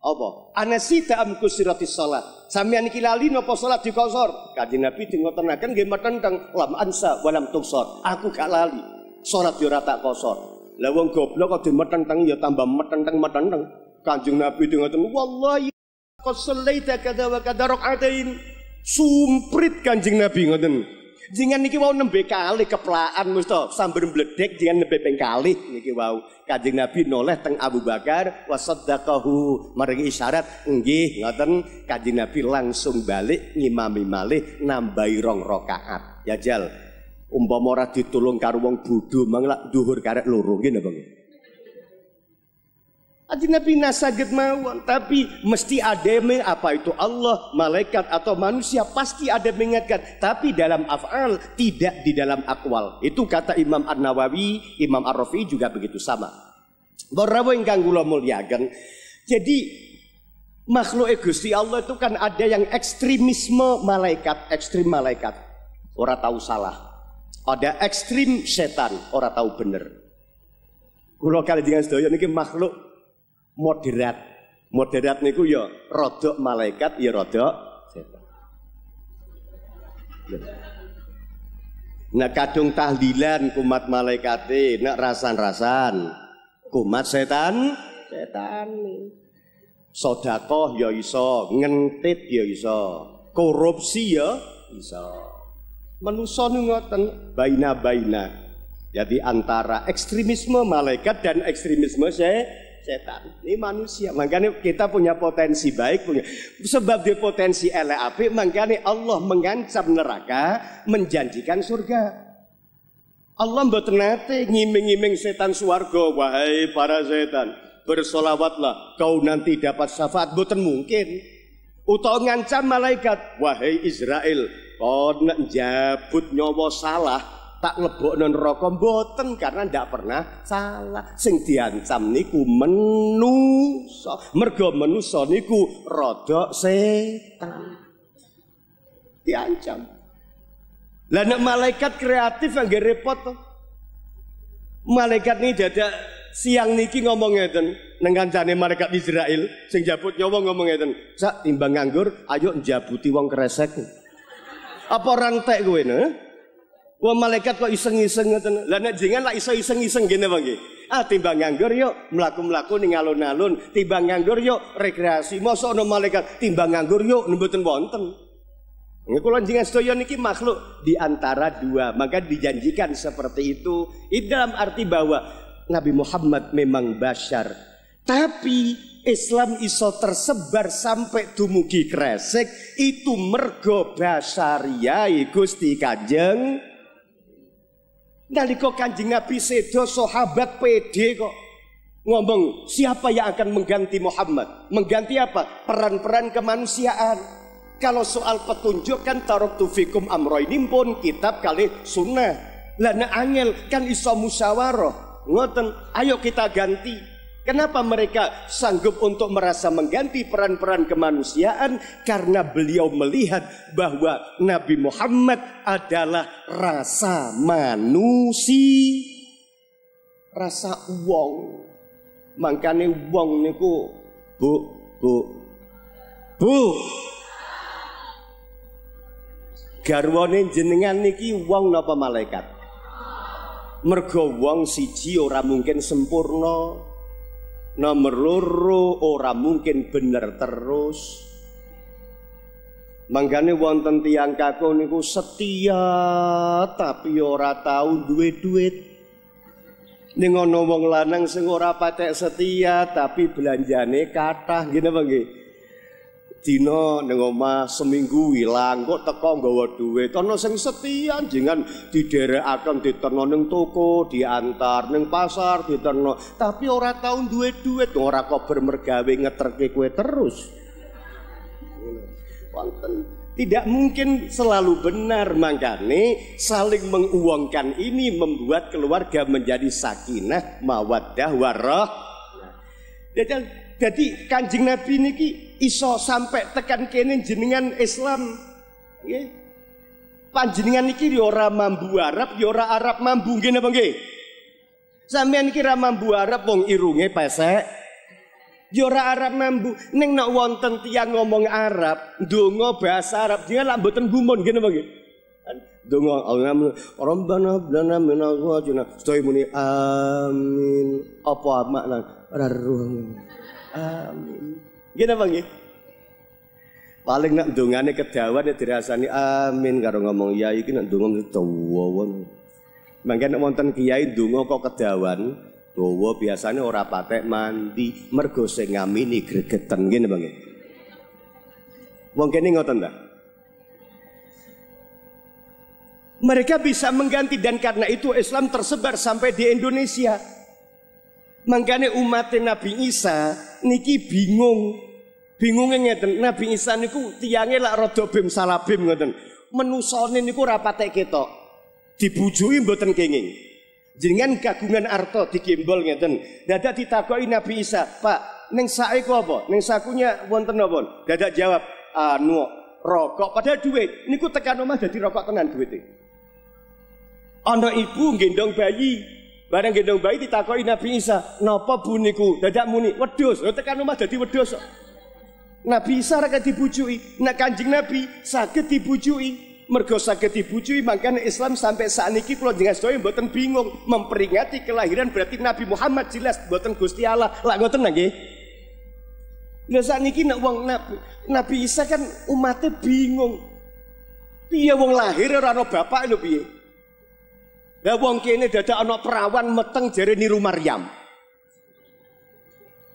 apa? Anasita am kusirati salat. Sampeyan iki lali napa salat dikosor? Kanjeng Nabi dingotenaken nggih metenteng lam ansa walam tuksor. Aku gak lali. Salat yo ora tak kosor. Lah wong goblok kok dimetenteng ya tambah metenteng-metenteng. Kanjeng Nabi dingoten, "Wallahi qad sallaita kadza wa kadza raq'atain." Sumprit Kanjeng Nabi ngoten. Jangan niki wau nembe kali keplaan Gusto sambil meledek jangan nembe pengkali niki wau kajeng Nabi noleh teng Abu Bakar wasodakahu maringi isyarat enggih ngoten kajeng Nabi langsung balik ngimami malih nambahi rong rokaat ya jal umpama ora ditulung karo wong bodho mangla dhuwur karek loro ngene bang Adi Nabi nasaget mawon, tapi mesti ada apa itu Allah, malaikat atau manusia pasti ada mengingatkan, tapi dalam af'al tidak di dalam akwal. Itu kata Imam An-Nawawi, Imam Ar-Rafi juga begitu sama. Barawo ingkang gula mulyaken. Jadi makhluk Gusti Allah itu kan ada yang ekstremisme malaikat, ekstrim malaikat. Orang tahu salah. Ada ekstrim setan, orang tahu bener. Kalau kali dengan sedoyo ini makhluk moderat. Moderat niku ya rodok malaikat ya rodok setan. Nek nah, kadung tahlilan kumat malaikat nek rasan-rasan kumat setan, setan. Sodakoh ya iso, ngentit ya iso, korupsi ya iso. Manusia ngoten baina-baina. Jadi antara ekstremisme malaikat dan ekstremisme saya setan. Ini manusia. Makanya kita punya potensi baik. Punya. Sebab dia potensi elek api. Makanya Allah mengancam neraka. Menjanjikan surga. Allah bertenate nate ngiming-ngiming setan suargo. Wahai para setan. Bersolawatlah. Kau nanti dapat syafaat. Bukan mungkin. Utau ngancam malaikat. Wahai Israel. Kau nak jabut nyawa salah tak lebok non rokok boten karena tidak pernah salah sing diancam niku menusa mergo menusa niku rodok setan diancam lah malaikat kreatif yang gak repot tuh. malaikat ini jadi siang niki ngomong ngeten nang malaikat Israel sing jabut nyowo ngomong ngeten sak timbang nganggur ayo njabuti wong kresek apa rantek gue nih Wah malaikat kok iseng-iseng ngoten. Lah nek jenengan lak iso iseng-iseng ngene apa nggih? Ah timbang nganggur yuk mlaku-mlaku ning alun-alun, timbang nganggur yuk rekreasi. Mosok ana malaikat timbang nganggur yuk mboten wonten. Nggih kula jenengan sedaya niki makhluk di antara dua, maka dijanjikan seperti itu. Ini dalam arti bahwa Nabi Muhammad memang basyar, tapi Islam iso tersebar sampai dumugi kresek itu mergo basyariai Gusti Kanjeng Nalika Kanjeng Nabi sedo sahabat PD kok ngomong siapa yang akan mengganti Muhammad? Mengganti apa? Peran-peran kemanusiaan. Kalau soal petunjuk kan tarok tufikum amroinim pun kitab kali sunnah. Lana angel kan iso musyawarah. Ngoten, ayo kita ganti Kenapa mereka sanggup untuk merasa mengganti peran-peran kemanusiaan? Karena beliau melihat bahwa Nabi Muhammad adalah rasa manusia, rasa uang, Makanya wong niku bu bu bu garwane jenengan niki wong napa malaikat mergo wong siji ora mungkin sempurna Nomor loro ora mungkin bener terus. Mangkane wonten tiang kaku niku setia tapi ora tau duwe duit. Ning ana wong lanang sing ora patek setia tapi belanjane kathah ngene apa nggih? Dino ning omah seminggu ilang kok teko nggawa dhuwit ana sing setia jenengan akan diterno ning toko diantar neng pasar diterno tapi ora tau duwe dhuwit orang kok bermergawe ngeterke kowe terus wonten tidak mungkin selalu benar makanya saling menguangkan ini membuat keluarga menjadi sakinah mawaddah warah jadi kanjeng nabi niki iso sampai tekan kene jenengan Islam nggih panjenengan niki ya ora mambu Arab ya ora Arab mambu nggih napa nggih sampean iki ra mambu Arab wong irunge pesek ya ora Arab mambu ning nek wonten tiyang ngomong Arab ndonga bahasa Arab dia lak mboten gumun nggih napa nggih kan Dungo Allah Rabbana blana min azwajina muni amin apa makna rarruh amin Gini apa ya. nggih? Paling nak dungane kedawan ya dirasani amin karo ngomong ya iki nak donga dawuh. Mangke nek wonten kiai donga kok kedawan, dawa biasanya ora patek mandi, mergo sing ngamini gregeten gini bang ya. Wong kene ngoten ta? Mereka bisa mengganti dan karena itu Islam tersebar sampai di Indonesia. Mangkane umat Nabi Isa niki bingung. Bingunge ngeten, Nabi Isa niku tiange lak rada bim salabim ngoten. Menusone niku ora patek ketok. Dibujui mboten kenging. Jenengan kagungan arto dikimbol ngeten. Dadak ditakoki Nabi Isa, "Pak, ning saeku apa? Ning sakunya wonten apa?" Dadak jawab, "Anu, rokok." Padahal duit niku tekan omah jadi rokok tenan duwite. Ana ibu gendong bayi, Barang gendong bayi ditakoi Nabi Isa, nopo buniku? Dadak muni wedus, lo tekan rumah jadi wedus. Nabi Isa raka dibujui, nak kanjeng Nabi sakit dibujui, mergo sakit dibujui makanya Islam sampai saat ini kalau jengah doi buatan bingung memperingati kelahiran berarti Nabi Muhammad jelas buatan Gusti Allah lah tenang ya. Nah saat ini nak uang Nabi, Nabi Isa kan umatnya bingung. Iya wong lahir orang bapak lo piye. Lah wong kene dadak ana perawan meteng jere niru Maryam.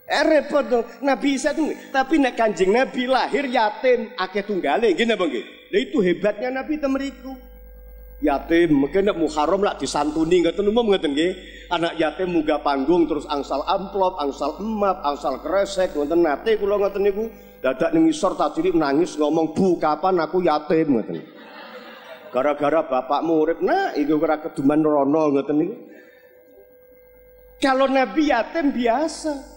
Eh repot dong. Nabi Isa itu, tapi nek kanjeng Nabi lahir yatim akeh tunggale nggih napa nggih. Lah itu hebatnya Nabi temeriku. Yatim mungkin nek Muharram lah disantuni ngoten umum ngoten nggih. Anak yatim muga panggung terus angsal amplop, angsal emap, angsal kresek ngoten nate kula ngoten niku dadak ning isor tadi nangis ngomong bu kapan aku yatim ngoten. Gara-gara bapak murid nah itu gara keduman rono nggak niku. Kalau nabi yatim biasa.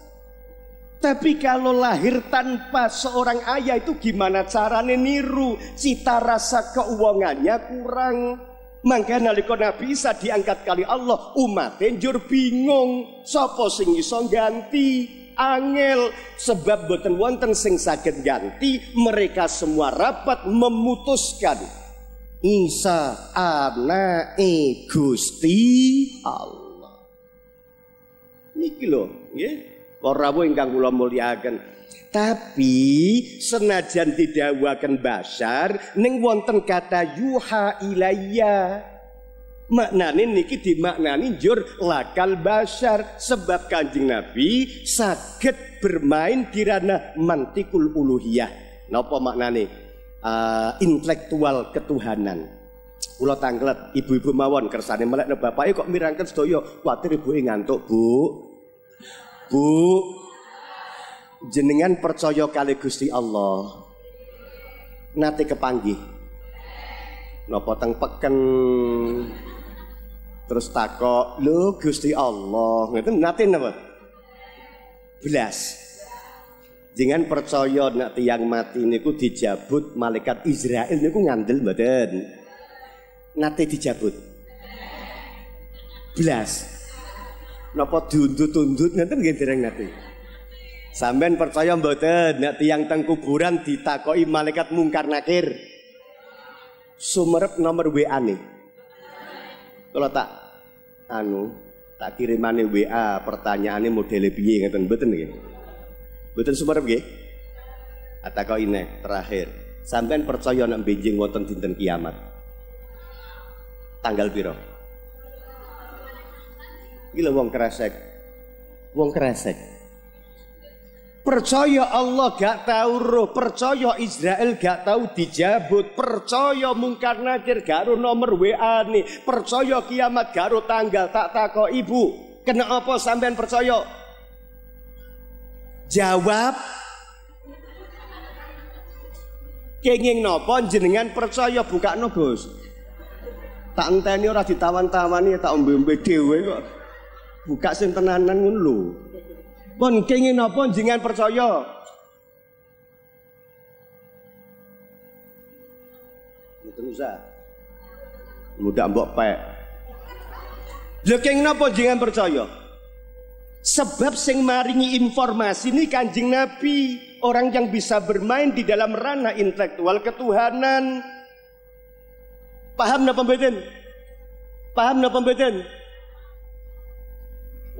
Tapi kalau lahir tanpa seorang ayah itu gimana caranya niru cita rasa keuangannya kurang. Maka nalika Nabi bisa diangkat kali Allah, umat tenjur bingung, sopo sing iso ganti? Angel sebab boten wonten sing sakit ganti, mereka semua rapat memutuskan Isa e Gusti Allah. Niki lho, nggih. Para rawuh ingkang kula mulyakaken. Tapi senajan didhawuhaken basar ning wonten kata yuha ilayya. Maknane niki dimaknani jur lakal basar sebab Kanjeng Nabi saged bermain di ranah mantikul uluhiyah. Napa maknane? uh, intelektual ketuhanan. Kula tanglet, ibu-ibu mawon kersane melek ne bapake kok mirangkan sedaya kuwatir ibuke ngantuk, Bu. Bu, jenengan percaya kali Gusti Allah. Nate kepanggih. nopo teng peken terus takok, lu Gusti Allah." ngerti nate napa? Belas. Jangan percaya nak tiang mati ini ku dijabut malaikat Israel ini ku ngandel badan, nanti dijabut. Belas. Napa diundut-undut nanti nggih dereng nanti. Sampai percaya badan nak tiang teng kuburan malaikat mungkar nakir. Sumerep nomor WA nih. Kalau tak anu tak kirimane WA pertanyaannya modele piye ngeten betul nggih. Betul sumarep atau kau ini terakhir. Sampean percaya nek benjing wonten dinten kiamat? Tanggal piro? Gila uang wong kresek. Wong kresek. Percaya Allah gak tahu roh, percaya Israel gak tahu dijabut, percaya mungkar nakir gak nomor WA nih, percaya kiamat gak tanggal tak tak kau ibu. Kena apa sampean percaya? Jawab Kenging nopo jenengan percaya buka no bos Tak enteni ora ditawan-tawani tak ombe-ombe dhewe kok. Buka sing tenanan ngono lho. Pun kenging nopo jenengan percaya? Mboten usah. Mudak mbok pek. Lho kenging nopo jenengan percaya? Sebab sing maringi informasi ini kanjeng Nabi. Orang yang bisa bermain di dalam ranah intelektual ketuhanan. Paham gak mboten? Paham gak mboten?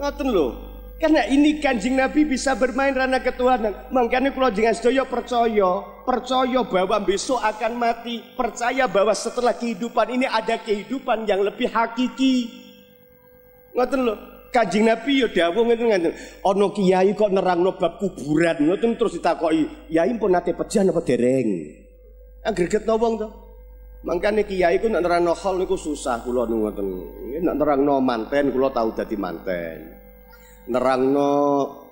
ngatun loh Karena ini kanjeng Nabi bisa bermain ranah ketuhanan. Makanya kalau jangan sedaya percaya, percaya bahwa besok akan mati, percaya bahwa setelah kehidupan ini ada kehidupan yang lebih hakiki. ngatun loh. Kanjeng Nabi ya dawuh ngeten-ngeten. Ana kiai kok nerangno bab kuburan ngoten terus ditakoki, "Yai pun nate pejan apa dereng?" Agregetno kan wong to. Mangkane kiai ku nek nerangno hal niku susah kula ngoten. Nek nerangno manten kula tau dadi manten. Nerangno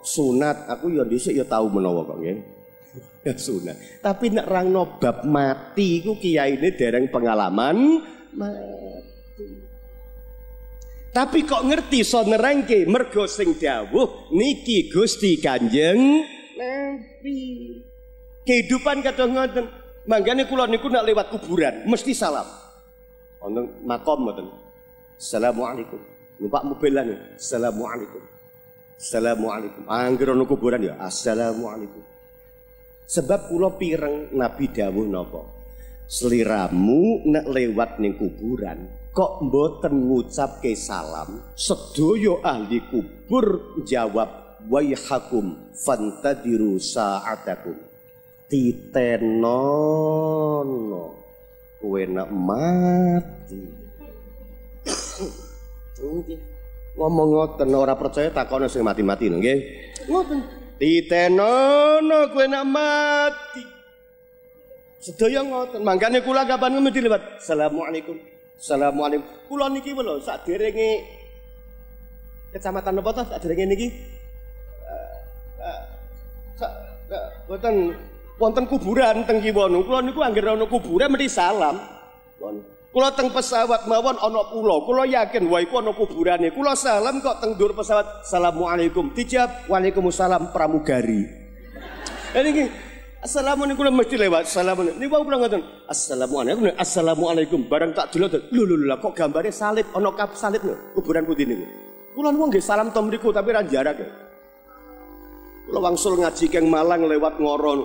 sunat aku ya dhisik ya tau menawa kok nggih. Ya sunat. Tapi nek nerangno bab mati iku ini dereng pengalaman mati. Tapi kok ngerti sonerangke mergo sing dawuh niki Gusti Kanjeng Nabi. Kehidupan kata ngoten. Manggane kula niku nak lewat kuburan mesti salam. Wonten makom mboten. Assalamualaikum. Numpak mobilan Assalamualaikum. Assalamualaikum. Angger ono kuburan ya. Assalamualaikum. Sebab kula pireng Nabi dawuh napa? Seliramu nak lewat ning kuburan kok mboten ke salam sedoyo ahli kubur jawab waihakum fantadiru sa'atakum titenono kue nak mati ngomong ngoten ora percaya takon sing mati-mati nggih ngoten titenono kue nak mati sedaya ngoten mangkane kula kapan ngemedi lewat assalamualaikum Assalamualaikum. Kula niki lho saderenge Kecamatan apa to saderenge niki? Eh, eh, eh, boten wonten kuburan teng kiwa niku. Kula niku anggere ana kuburan mesti salam. Kula teng pesawat mawon ana pulau. Kula yakin wae iku ana kuburane. Kula salam kok teng dhuwur pesawat. Assalamualaikum. Dijawab Waalaikumsalam pramugari. Lah niki Assalamualaikum mesti lewat. Assalamualaikum. Niku kula ngoten. Assalamualaikum. Assalamualaikum. Barang tak delok. Lho lho lho kok gambarnya salib ana kap salib lho. Kuburan putih niku. Kula niku nggih salam to mriku tapi ra jarak. Kula wangsul ngaji keng Malang lewat ngoron.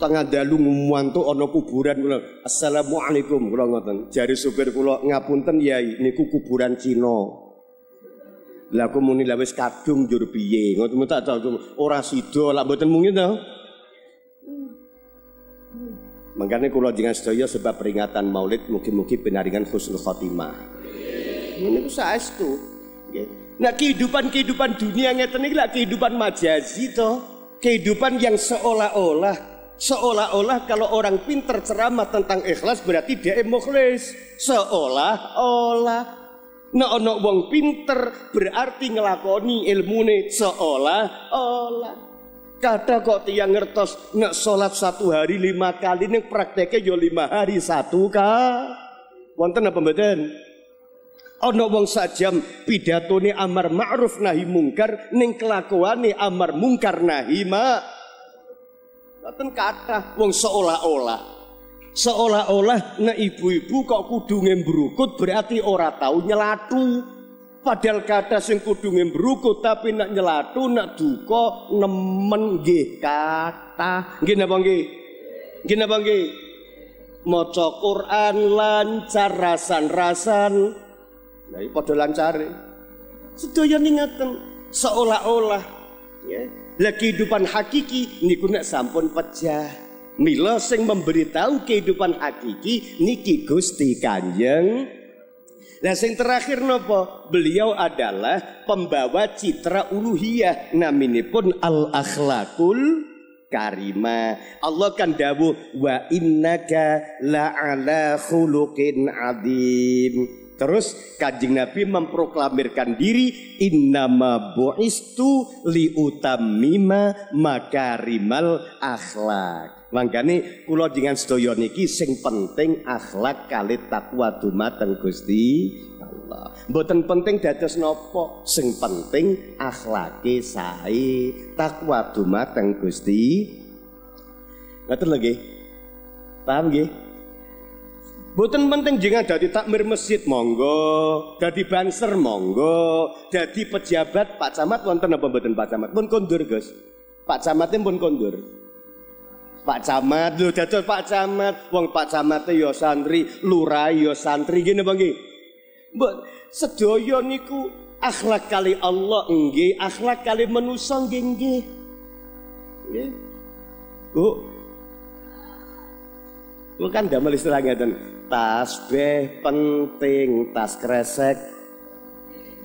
Tengah dalu ngumuwantu ana kuburan kula. Assalamualaikum kula ngoten. Jari supir kula ngapunten Yai niku kuburan Cina. Lah aku muni lha wis kadung njur piye. Ngoten tak ora sida lak mboten mungkin to. Mengkane kula jenengan sedaya sebab peringatan Maulid mugi-mugi penaringan husnul khotimah. Iya. Ini ku saestu. Nah kehidupan-kehidupan dunia ngeten iki lah, kehidupan majazi to. Kehidupan yang seolah-olah seolah-olah kalau orang pinter ceramah tentang ikhlas berarti dia mukhlis. Seolah-olah Nah, ana wong pinter berarti ngelakoni ilmu nih seolah-olah. Kata kok tiang ngertos nggak sholat satu hari lima kali ini prakteknya yo ya lima hari satu ka? Wonten apa mboten? Ono wong sajam pidatone amar ma'ruf nahi mungkar kelakuan kelakuane amar mungkar nahi ma. Mboten kathah wong seolah-olah seolah-olah nek ibu-ibu kok kudu berukut berarti ora tahu nyelatu. Padahal kata sing kudu ngembruku tapi nak nyelatu nak duka nemen nggih kata. Nggih napa nggih? Nggih napa nggih? Maca Quran lancar rasan-rasan. Lah iki iya padha lancare. Iya. Sedaya ningaten seolah-olah ya, lah kehidupan hakiki niku nek sampun pecah. Mila sing memberitahu kehidupan hakiki niki Gusti Kanjeng Nah yang terakhir nopo beliau adalah pembawa citra uluhiyah namine pun al akhlakul karima. Allah kan dawu wa innaka la'ala khuluqin adim. Terus kajing Nabi memproklamirkan diri innama bu'istu liutamima makarimal akhlak. Mangkane kula jenengan sedaya niki sing penting akhlak kali takwa dumateng Gusti Allah. Mboten penting dados nopo, sing penting akhlake sae, takwa dumateng Gusti. Ngaten lagi. Paham nggih? Boten penting jangan dari takmir masjid monggo, dadi banser monggo, jadi pejabat Pak Camat wonten apa mboten Pak Camat? Pun kondur, Gus. Pak Camatnya pun kondur. Pak Camat lho jatuh Pak Camat, wong Pak Camat e ya santri, lurah ya santri ngene Bang nggih. Mbok niku akhlak kali Allah enggih akhlak kali manusa nggih nggih. Nggih. Bu. Lu kan damel istilah ngeten, tasbih penting, tas kresek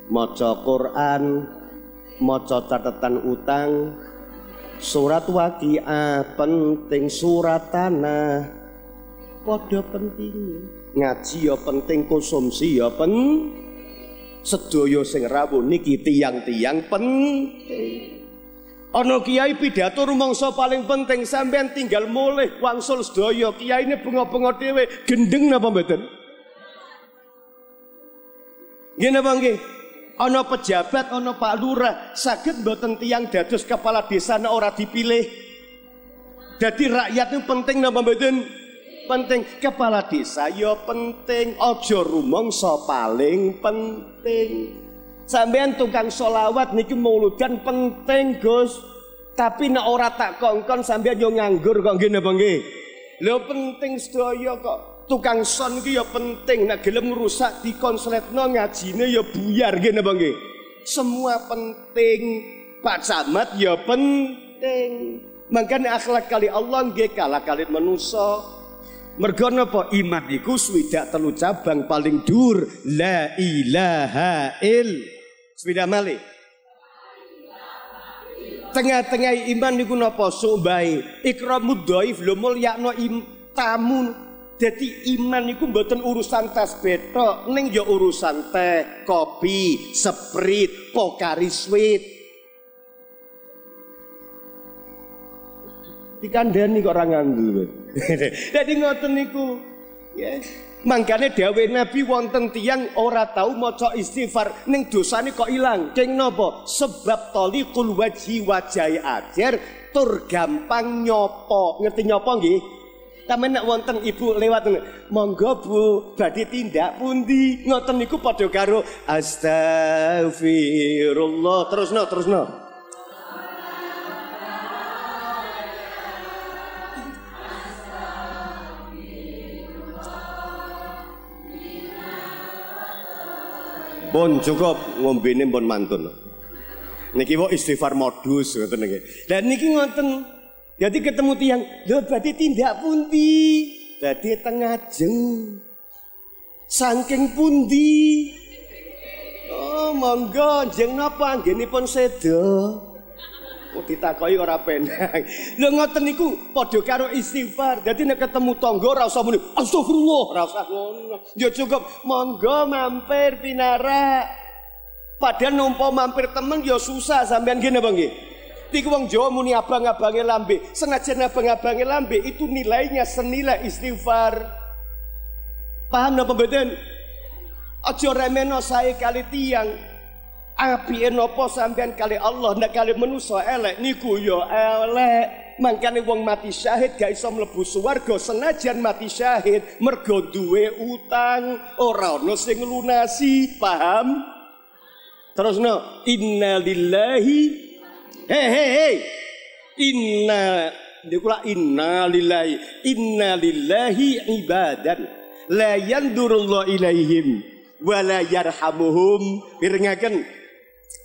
maca Quran, maca catatan utang, surat waqiah penting surat tanah padha penting ngaji ya penting konsumsi ya pen sedaya sing rawuh niki tiang-tiang penting ana kiai pidhato rumangsa paling penting sampean tinggal mulih wangsul sedaya kiai ne bengo-bengo dhewe gendeng napa mboten nggih napa nggih ana pejabat ana Pak Lurah saged mboten tiyang dados kepala desa nek ora dipilih. Jadi rakyat itu penting napa mboten? Penting kepala desa ya penting, aja rumangsa so paling penting. Sampeyan tukang selawat niki mauludan penting, Gus. Tapi nek ora tak kongkon sampeyan yo nganggur kok nggih napa nggih. Lho penting sedaya kok. tukang son ki ya penting nek gelem rusak dikonsletno ngajine ya buyar nggih apa nggih semua penting Pak Camat ya penting makanya akhlak kali Allah nggih kalah kali manusa mergo napa iman iku swidak telu cabang paling dur la ilaha il swidak mali tengah-tengah iman niku napa sumbai ikramud dhaif lho mulyakno tamu jadi iman itu bukan urusan tas betok, neng ya urusan teh, kopi, sprit, pokari sweet. kandang kok orang ngandul. Jadi ngotot niku. Ya. Yeah. Mangkane Nabi wonten tiang ora tahu maca istighfar neng dosa nih kok hilang? Keng nobo Sebab toli kulwaji wajai ajar tur gampang nyopo. Ngerti nyopo nggih? Sampe nek wonten ibu lewat monggo Bu, badhe tindak pundi? Ngoten niku padha karo astagfirullah. Terusno, terusno. Pun bon, cukup ngombene pun bon mantun. Niki wau istighfar modus ngoten niki. Dan niki ngoten jadi ketemu tiang, lo berarti tindak pundi, berarti jeng, Saking pundi. Oh, monggo jeng gini pun sedo. Oh, ditakoi ora penang. Lo ngoten niku padha karo istighfar. Dadi nek ketemu tangga ora usah muni astagfirullah, ora usah ngono. Ya cukup monggo mampir pinara, Padahal numpa mampir temen ya susah sampean gini bang nggih. Niku wong Jawa muni abang-abange lambe. Senajan abang-abange lambe itu nilainya senilai istighfar. Paham napa mboten? Aja remeno sae kali tiang. Apike napa sampean kali Allah ndak kali manusa elek niku yo ya elek. mangkane wong mati syahid gak iso mlebu swarga senajan mati syahid mergo duwe utang ora ono sing lunasi paham terus no innalillahi Hei, hei, hei. Inna dia kula inna lillahi inna lillahi ibadan la yandurullah ilaihim wa la yarhamuhum mirengaken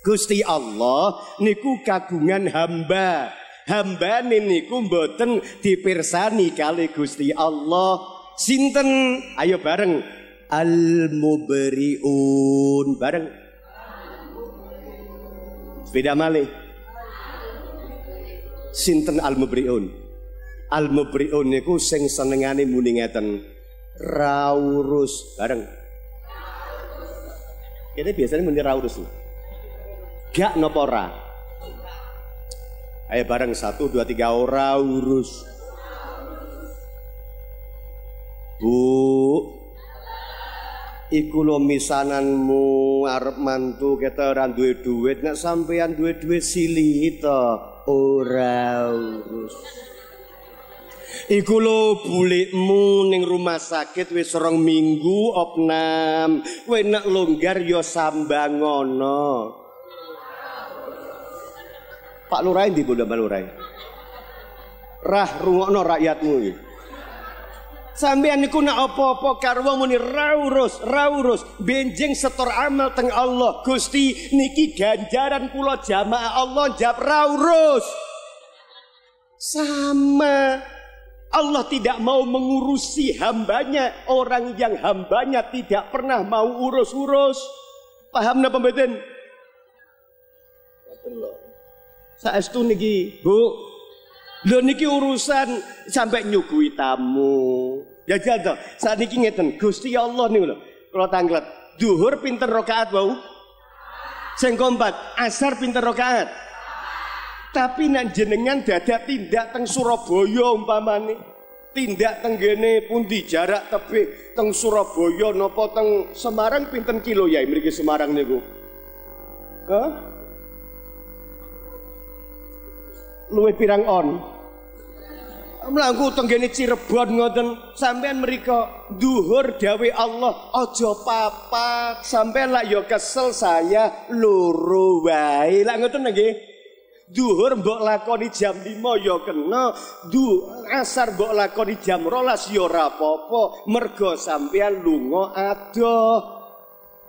Gusti Allah niku kagungan hamba hamba niku mboten dipirsani kali Gusti Allah sinten ayo bareng al mubriun bareng beda malih sinten al-mubriun. Al-mubriun niku sing senengane muni ngeten raurus bareng. Kita biasanya muni raurus. Gak nopo Ayo bareng satu dua tiga ora urus. Bu, iku lo misananmu arep mantu kita ora duwe duit nek sampean duit duit silih itu ora urus. Iku lo bulikmu ning rumah sakit wis rong minggu opnam. Kowe nek longgar ya sambang ngono. Pak Lurah ndi Pak Lurah? Rah rungokno rakyatmu iki. sambian niku nak apa-apa karwa muni raurus, raurus, benjing setor amal teng Allah. Gusti niki ganjaran kula jamaah Allah jawab raurus. Sama Allah tidak mau mengurusi hambanya orang yang hambanya tidak pernah mau urus-urus. Paham napa mboten? Saestu niki, Bu. Lho niki urusan sampai nyugui tamu. Ya jadi ya, ya. saat niki ngeten, Gusti ya Allah nih lho. kalau tanglet, duhur pinter rokaat wau. Sing asar pinter rokaat Tapi nak jenengan dadak tindak teng Surabaya umpamane. Tindak teng gene di jarak tapi teng Surabaya nopo teng Semarang pinten kilo ya mriki Semarang niku. Hah? Luwih pirang on mlangku tenggene Cirebon ngoten sampean mereka duhur dawe Allah ojo papa sampean lah yo kesel saya luru wae lah ngoten nggih duhur mbok lakoni jam 5 yo kena du asar mbok lakoni jam rolas yo ora apa mergo sampean lunga ado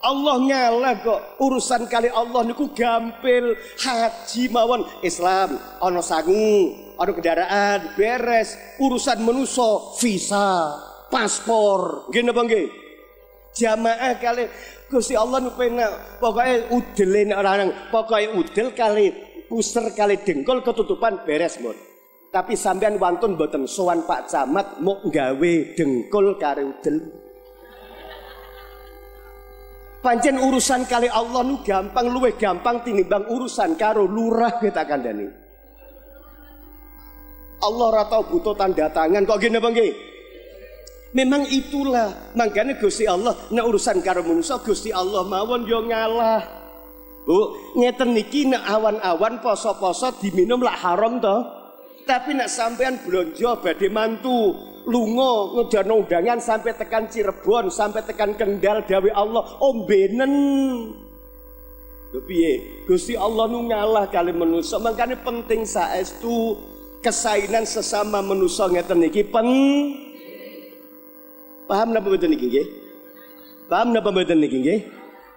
Allah ngalah kok urusan kali Allah niku gampil haji mawon Islam ana sangu ada anu kendaraan, beres, urusan menuso, visa, paspor, gini bang gini. Jamaah kali kusi Allah nu pokoknya pokoknya orang-orang, pokoknya udel kali puser kali dengkol ketutupan beres mon. Tapi sampean wantun boten sowan Pak Camat mau gawe dengkol kare udel. panjen urusan kali Allah nu gampang luwe gampang tinimbang urusan karo lurah kita kandani. Allah ratau butuh tanda tangan kok gini bang Memang itulah makanya Gusti Allah na urusan karo manusa Gusti Allah mawon yo ngalah. Bu, ngeten niki awan-awan poso-poso diminum lah haram toh. Tapi nak sampean blonjo badhe mantu, lungo ngedana undangan sampai tekan Cirebon, sampai tekan Kendal dawe Allah ombenen. tapi piye? Gusti Allah nu ngalah kali manusa, makanya penting saestu kesainan sesama manusia ngeten niki pen paham napa mboten niki nggih paham napa mboten niki nggih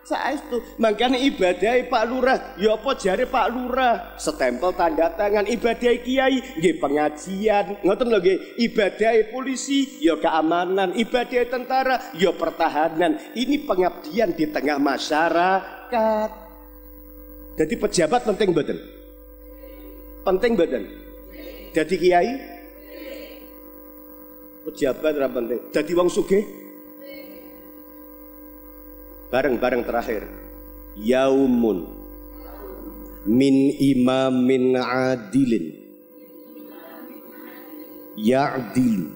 saestu mangkane ibadah e Pak Lurah ya apa jare Pak Lurah setempel tanda tangan ibadah kiai nggih pengajian ngoten lho nggih ibadah e polisi ya keamanan ibadah e tentara ya pertahanan ini pengabdian di tengah masyarakat jadi pejabat penting mboten penting mboten jadi kiai? Pejabat ora penting. Jadi wong sugih? Bareng-bareng terakhir. Yaumun min Imam Min adilin ya'dilu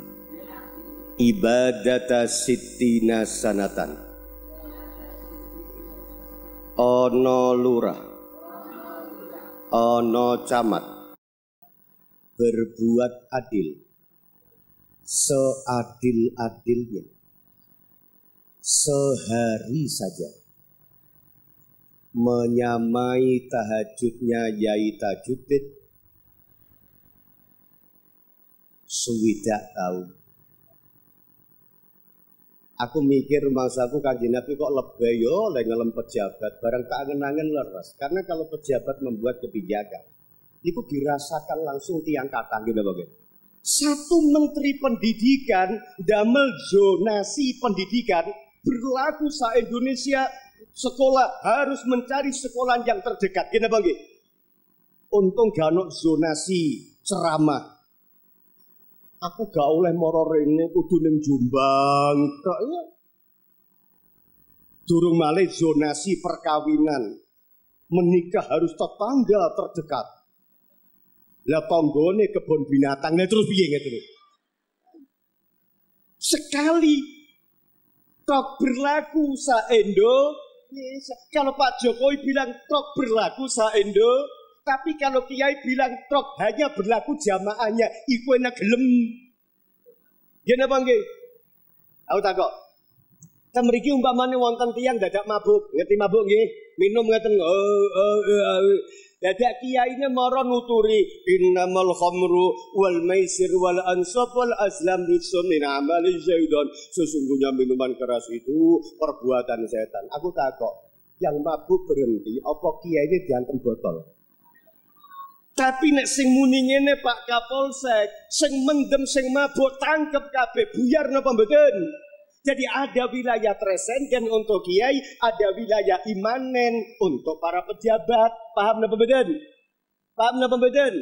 ibadata sittina sanatan ono lurah ono camat berbuat adil seadil-adilnya sehari saja menyamai tahajudnya Yai tahajudit, sewidak tahu. Aku mikir aku kanji Nabi kok lebih yo lagi ngelem pejabat, barang tak angen-angen leras, Karena kalau pejabat membuat kebijakan, itu dirasakan langsung tiang kata gitu loh. Satu menteri pendidikan damel zonasi pendidikan berlaku sa Indonesia sekolah harus mencari sekolah yang terdekat. Gini bagi. Untung ganok zonasi ceramah. Aku gak oleh moror ini kudu ning Jombang kaya, Durung male zonasi perkawinan. Menikah harus tetangga terdekat lah tonggone kebun binatang terus piye ngeten. Sekali tok berlaku saendo kalau Pak Jokowi bilang tok berlaku saendo tapi kalau Kiai bilang tok hanya berlaku jamaahnya iku enak gelem. Ya napa nggih? Aku takok. Kan umpamanya uang wonten tiyang dadak mabuk, ngerti mabuk nggih? Minum ngeten. Oh, oh, oh, oh. Dadak kiainya marah nuturi innamal khamru wal maisir wal ansab wal azlam rijsun min amali syaitan. Sesungguhnya minuman keras itu perbuatan setan. Aku takut. yang mabuk berhenti apa kiainya diantem botol? Tapi nek sing muni ngene Pak Kapolsek, sing mendem sing mabuk tangkep kabeh buyar napa mboten? Jadi ada wilayah tresenden untuk kiai, ada wilayah imanen untuk para pejabat. Paham napa beden? Paham napa beden?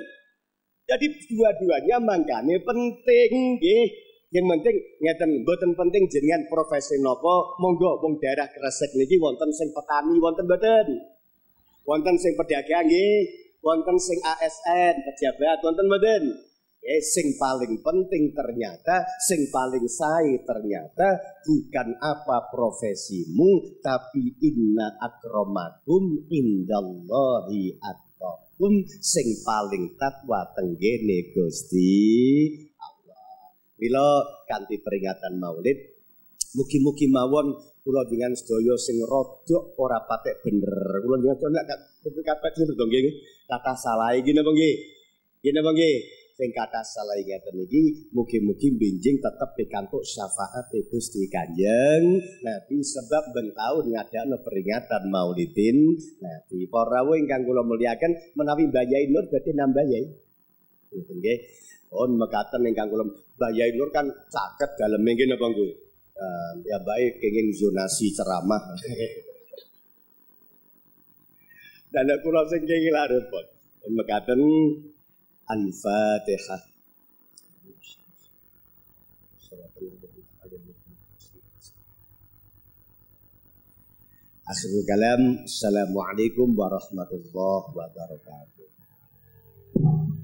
Jadi dua-duanya makanya penting, gih. Yang penting ngeten boten penting jenengan profesi nopo, monggo wong daerah kresek niki wonten sing petani, wonten boten. Wonten sing pedagang gih. wonten sing ASN, pejabat, wonten boten. Ya, sing paling penting ternyata, sing paling saya ternyata bukan apa profesimu, tapi inna akromakum indallahi atokum sing paling takwa tenggene Gusti Allah. Bila ganti peringatan Maulid mugi-mugi mawon kula dengan sedaya sing rodok ora patek bener. Kula dengan gini. kata salah iki napa nggih? Gini napa nggih? sing kata salah ingat ini mungkin mungkin binjing tetap pikantuk syafaat di Kanjeng Nabi sebab bentau ngadak no peringatan Maulidin Nabi porawo yang ingkang kula muliakan menawi bayai nur berarti nambah bayai nggih on mekaten ingkang kula bayai nur kan caket dalam nggih napa nggih eh, ya baik ingin zonasi ceramah dan langsung sing kenging repot mekaten Al-Fatihah. Akhirul kalam. Assalamualaikum warahmatullahi wabarakatuh.